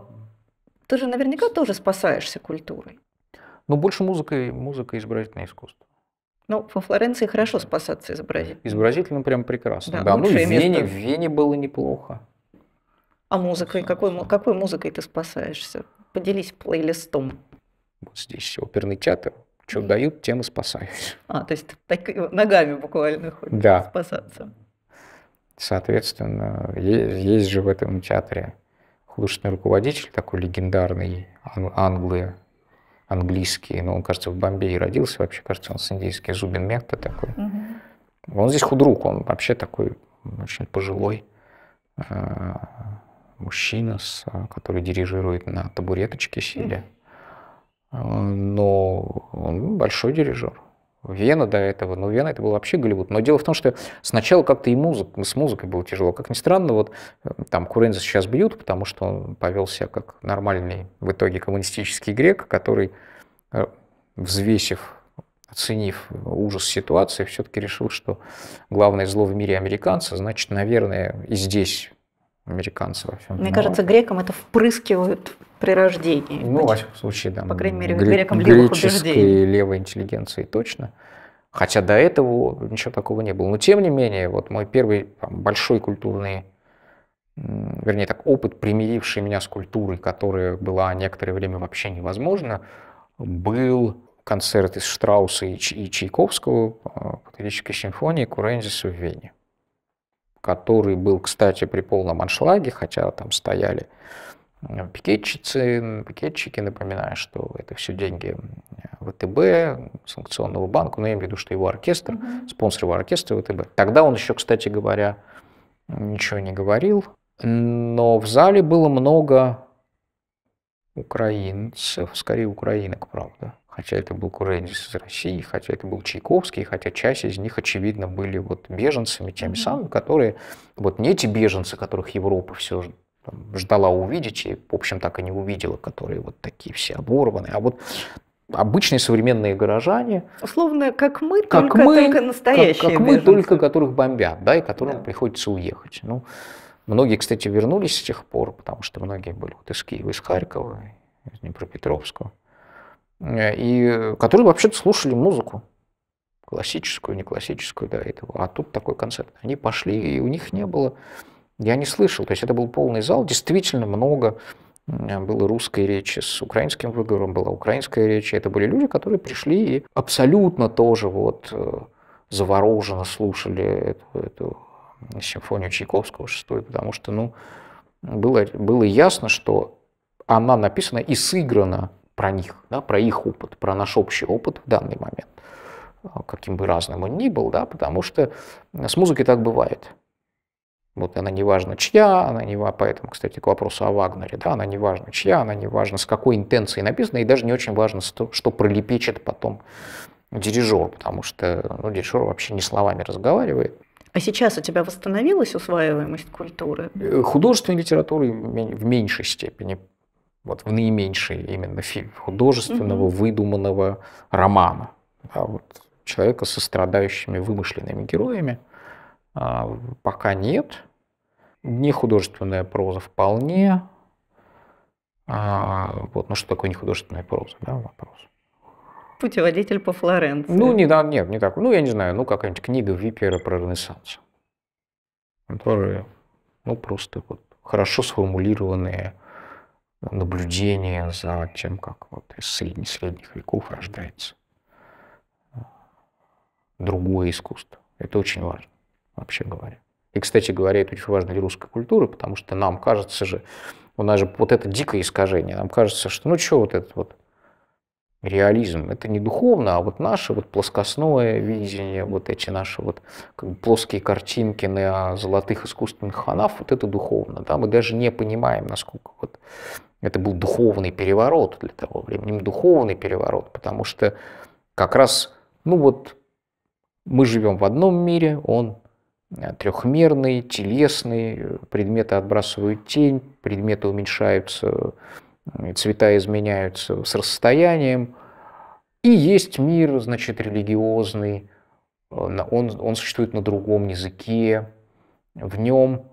ты же наверняка тоже спасаешься культурой. Ну, больше музыкой, музыка изобразительное искусство. Ну, во Флоренции хорошо спасаться изобразительным. Изобразительным прям прекрасно. Да, да ну и в Вене, в Вене было неплохо. А музыкой? Какой, какой музыкой ты спасаешься? Поделись плейлистом. Вот здесь оперный театр. Что mm. дают, тем и спасаюсь. А, то есть ты так, ногами буквально ходишь да. спасаться. Соответственно, есть, есть же в этом театре художественный руководитель, такой легендарный англы, английский, но ну, он, кажется, в Бомбее родился вообще, кажется, он с индийский, Зубин Мехта такой. Mm-hmm. Он здесь худрук, он вообще такой очень пожилой, а, мужчина, с, а, который дирижирует на табуреточке сидя. А, но он большой дирижер. Вена до этого, но ну, Вена это был вообще Голливуд. Но дело в том, что сначала как-то и музык, с музыкой было тяжело. Как ни странно, вот э, там Куренза сейчас бьют, потому что он повел себя как нормальный в итоге коммунистический грек, который, э, взвесив, оценив ужас ситуации, все-таки решил, что главное зло в мире американцы, значит, наверное, и здесь американцы во всем. Мне Но... Ну, кажется, грекам это впрыскивают при рождении. Ну, во всяком случае, да. По крайней мере, гре- грекам левых левой интеллигенции точно. Хотя до этого ничего такого не было. Но тем не менее, вот мой первый там, большой культурный, вернее так, опыт, примиривший меня с культурой, которая была некоторое время вообще невозможна, был концерт из Штрауса и, Чайковского, патетической э, симфонии Курензиса в Вене который был, кстати, при полном аншлаге, хотя там стояли пикетчицы, пикетчики, напоминаю, что это все деньги ВТБ, санкционного банка, но я имею в виду, что его оркестр, mm-hmm. спонсор его оркестра ВТБ. Тогда он еще, кстати говоря, ничего не говорил, но в зале было много украинцев, скорее украинок, правда хотя это был Куренис из России, хотя это был Чайковский, хотя часть из них, очевидно, были вот беженцами, теми mm-hmm. самыми, которые, вот не эти беженцы, которых Европа все ждала увидеть, и, в общем, так и не увидела, которые вот такие все оборванные, а вот обычные современные горожане. Условно, как мы, как только, мы, только настоящие Как, как мы, только которых бомбят, да, и которым да. приходится уехать. Ну, многие, кстати, вернулись с тех пор, потому что многие были вот из Киева, из Харькова, из Днепропетровского. Э, и э, которые вообще-то слушали музыку классическую, не классическую, да, этого. А тут такой концерт. Они пошли, и у них не было, я не слышал. То есть это был полный зал, действительно много э, было русской речи с украинским выговором, была украинская речь. Это были люди, которые пришли и абсолютно тоже вот завороженно слушали эту, эту симфонию Чайковского шестую, потому что, ну, было, было ясно, что она написана и сыграна про них, да, про их опыт, про наш общий опыт в данный момент, а, каким бы разным он ни был, да, потому что с музыкой так бывает. Вот она не важно чья, она не поэтому, кстати, к вопросу о Вагнере, да, она не важно чья, она не важно с какой интенцией написана, и даже не очень важно, что пролепечет потом дирижер, потому что ну, дирижер вообще не словами разговаривает. А сейчас у тебя восстановилась усваиваемость культуры? Э, художественной литературы в меньшей степени вот в наименьший именно фильм художественного, угу. выдуманного романа. Да, вот человека со страдающими вымышленными героями а, пока нет. Не художественная проза вполне. А, вот, ну что такое не художественная проза, да, вопрос. Путеводитель по Флоренции. Ну, не, да, нет, не так. Ну, я не знаю, ну, какая-нибудь книга Випера про Ренессанс. Которые, ну, просто вот хорошо сформулированные наблюдение за тем, как вот из средних, средних веков рождается э, другое искусство. Это очень важно, вообще говоря. И, кстати говоря, это очень важно для русской культуры, потому что нам кажется же, у нас же вот это дикое искажение, нам кажется, что ну что вот этот вот реализм, это не духовно, а вот наше вот плоскостное видение, вот эти наши вот как бы плоские картинки на золотых искусственных ханав, вот это духовно, да, мы даже не понимаем, насколько вот это был духовный переворот для того времени, духовный переворот, потому что как раз, ну вот, мы живем в одном мире, он э, трехмерный, телесный, э, предметы отбрасывают тень, предметы уменьшаются, э, цвета изменяются с расстоянием. И есть мир, значит, религиозный, он, он существует на другом языке, в нем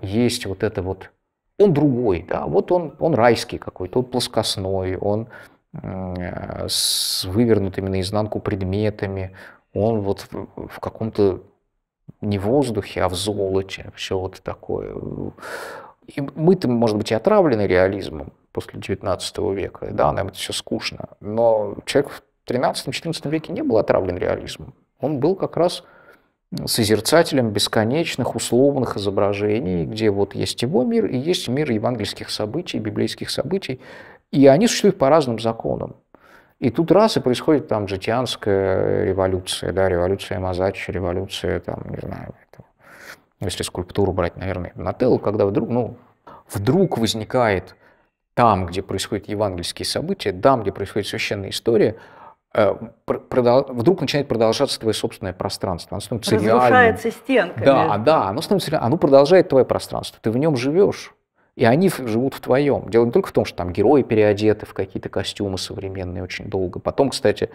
есть вот это вот он другой, да, вот он, он райский какой-то, он плоскостной, он с вывернутыми наизнанку предметами, он вот в, каком-то не в воздухе, а в золоте, все вот такое. И мы-то, может быть, и отравлены реализмом после 19 века, да, нам это все скучно, но человек в 13-14 веке не был отравлен реализмом, он был как раз созерцателем бесконечных условных изображений, где вот есть его мир и есть мир евангельских событий, библейских событий, и они существуют по разным законам. И тут раз и происходит там житианская революция, да, революция Мазачи, революция там, не знаю, этого. если скульптуру брать, наверное, Нателло, когда вдруг, ну, вдруг возникает там, где происходят евангельские события, там, где происходит священная история, Э, вдруг начинает продолжаться твое собственное пространство. Оно становится Разрушается реальным. Да, да, оно становится Оно продолжает твое пространство. Ты в нем живешь. И они живут в твоем. Дело не только в том, что там герои переодеты в какие-то костюмы современные очень долго. Потом, кстати,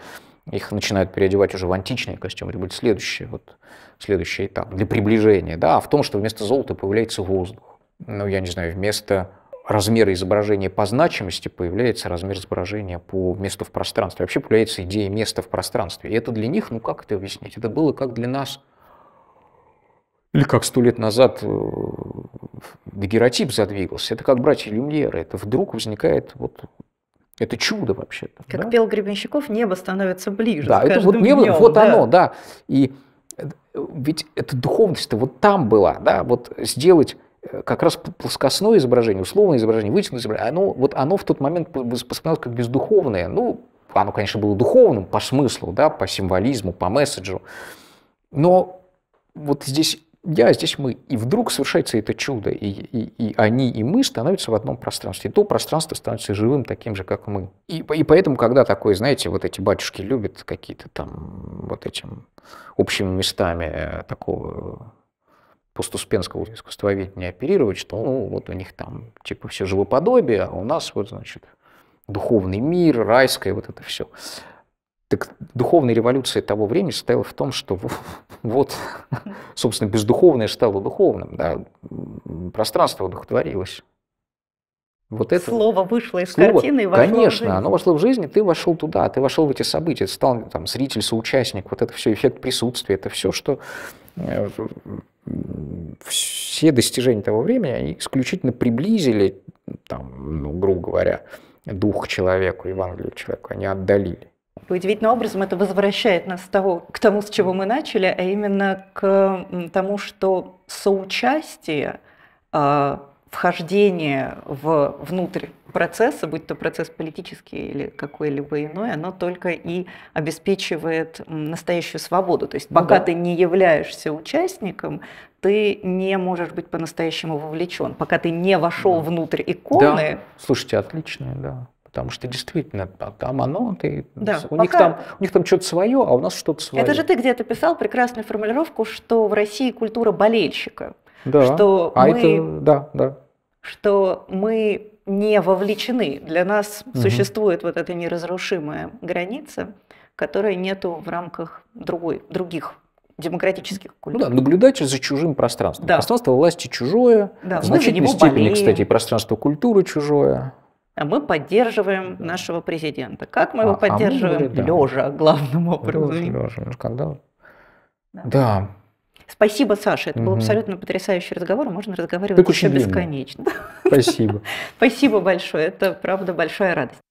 их начинают переодевать уже в античные костюмы. Это будет следующий, вот, следующий этап для приближения. Да? А в том, что вместо золота появляется воздух. Ну, я не знаю, вместо размера изображения по значимости появляется размер изображения по месту в пространстве. Вообще появляется идея места в пространстве. И это для них, ну как это объяснить? Это было как для нас, или как сто лет назад дагеротип э, задвигался. Это как братья Люмьеры. Это вдруг возникает вот это чудо вообще-то. Как да? пел Гребенщиков, небо становится ближе. Да, это вот небо, днем, вот да. оно, да. И э, ведь эта духовность-то вот там была, да, вот сделать как раз плоскостное изображение, условное изображение, вытянутое изображение, оно, вот оно в тот момент воспринималось как бездуховное. Ну, оно, конечно, было духовным по смыслу, да, по символизму, по месседжу. Но вот здесь я, здесь мы. И вдруг совершается это чудо, и, и, и они, и мы становятся в одном пространстве. И то пространство становится живым таким же, как мы. И, и поэтому, когда такое, знаете, вот эти батюшки любят какие-то там вот этим общими местами э, такого Постуспенского искусствовед не оперировать, что ну, вот у них там типа все живоподобие, а у нас вот, значит, духовный мир, райское, вот это все. Так духовная революция того времени состояла в том, что [LAUGHS] вот, собственно, бездуховное стало духовным, да, пространство удохотворилось. Вот это слово вышло из слово, картины и вошло Конечно, в жизнь. оно вошло в жизнь, и ты вошел туда, ты вошел в эти события, стал там зритель, соучастник, вот это все эффект присутствия, это все, что э, все достижения того времени они исключительно приблизили, там, ну, грубо говоря, дух к человеку, Евангелию человеку, они отдалили. Удивительным образом это возвращает нас того, к тому, с чего мы начали, а именно к тому, что соучастие, э, вхождение в, внутрь процесса, будь то процесс политический или какой-либо иной, оно только и обеспечивает настоящую свободу. То есть ну пока да. ты не являешься участником, ты не можешь быть по-настоящему вовлечен, пока ты не вошел да. внутрь иконы. Да. Слушайте, отлично, да. Потому что действительно, а там оно, ты, да, у, пока... них там, у них там что-то свое, а у нас что-то свое. Это же ты где-то писал прекрасную формулировку, что в России культура болельщика. Да, что а мы, это, да, да. Что мы не вовлечены. Для нас угу. существует вот эта неразрушимая граница, которой нету в рамках другой, других демократических культур. Ну да, наблюдатель за чужим пространством. Да. Пространство власти чужое, да, в значительной степени, болеем. кстати, пространство культуры чужое. А мы поддерживаем да. нашего президента. Как мы его а, поддерживаем? А мы, да. Лежа, главным образом. Лежа, лежа. Ну Когда? Да. да. Спасибо, Саша. Это угу. был абсолютно потрясающий разговор. Можно разговаривать так еще бесконечно. Спасибо. [LAUGHS] Спасибо большое. Это правда большая радость.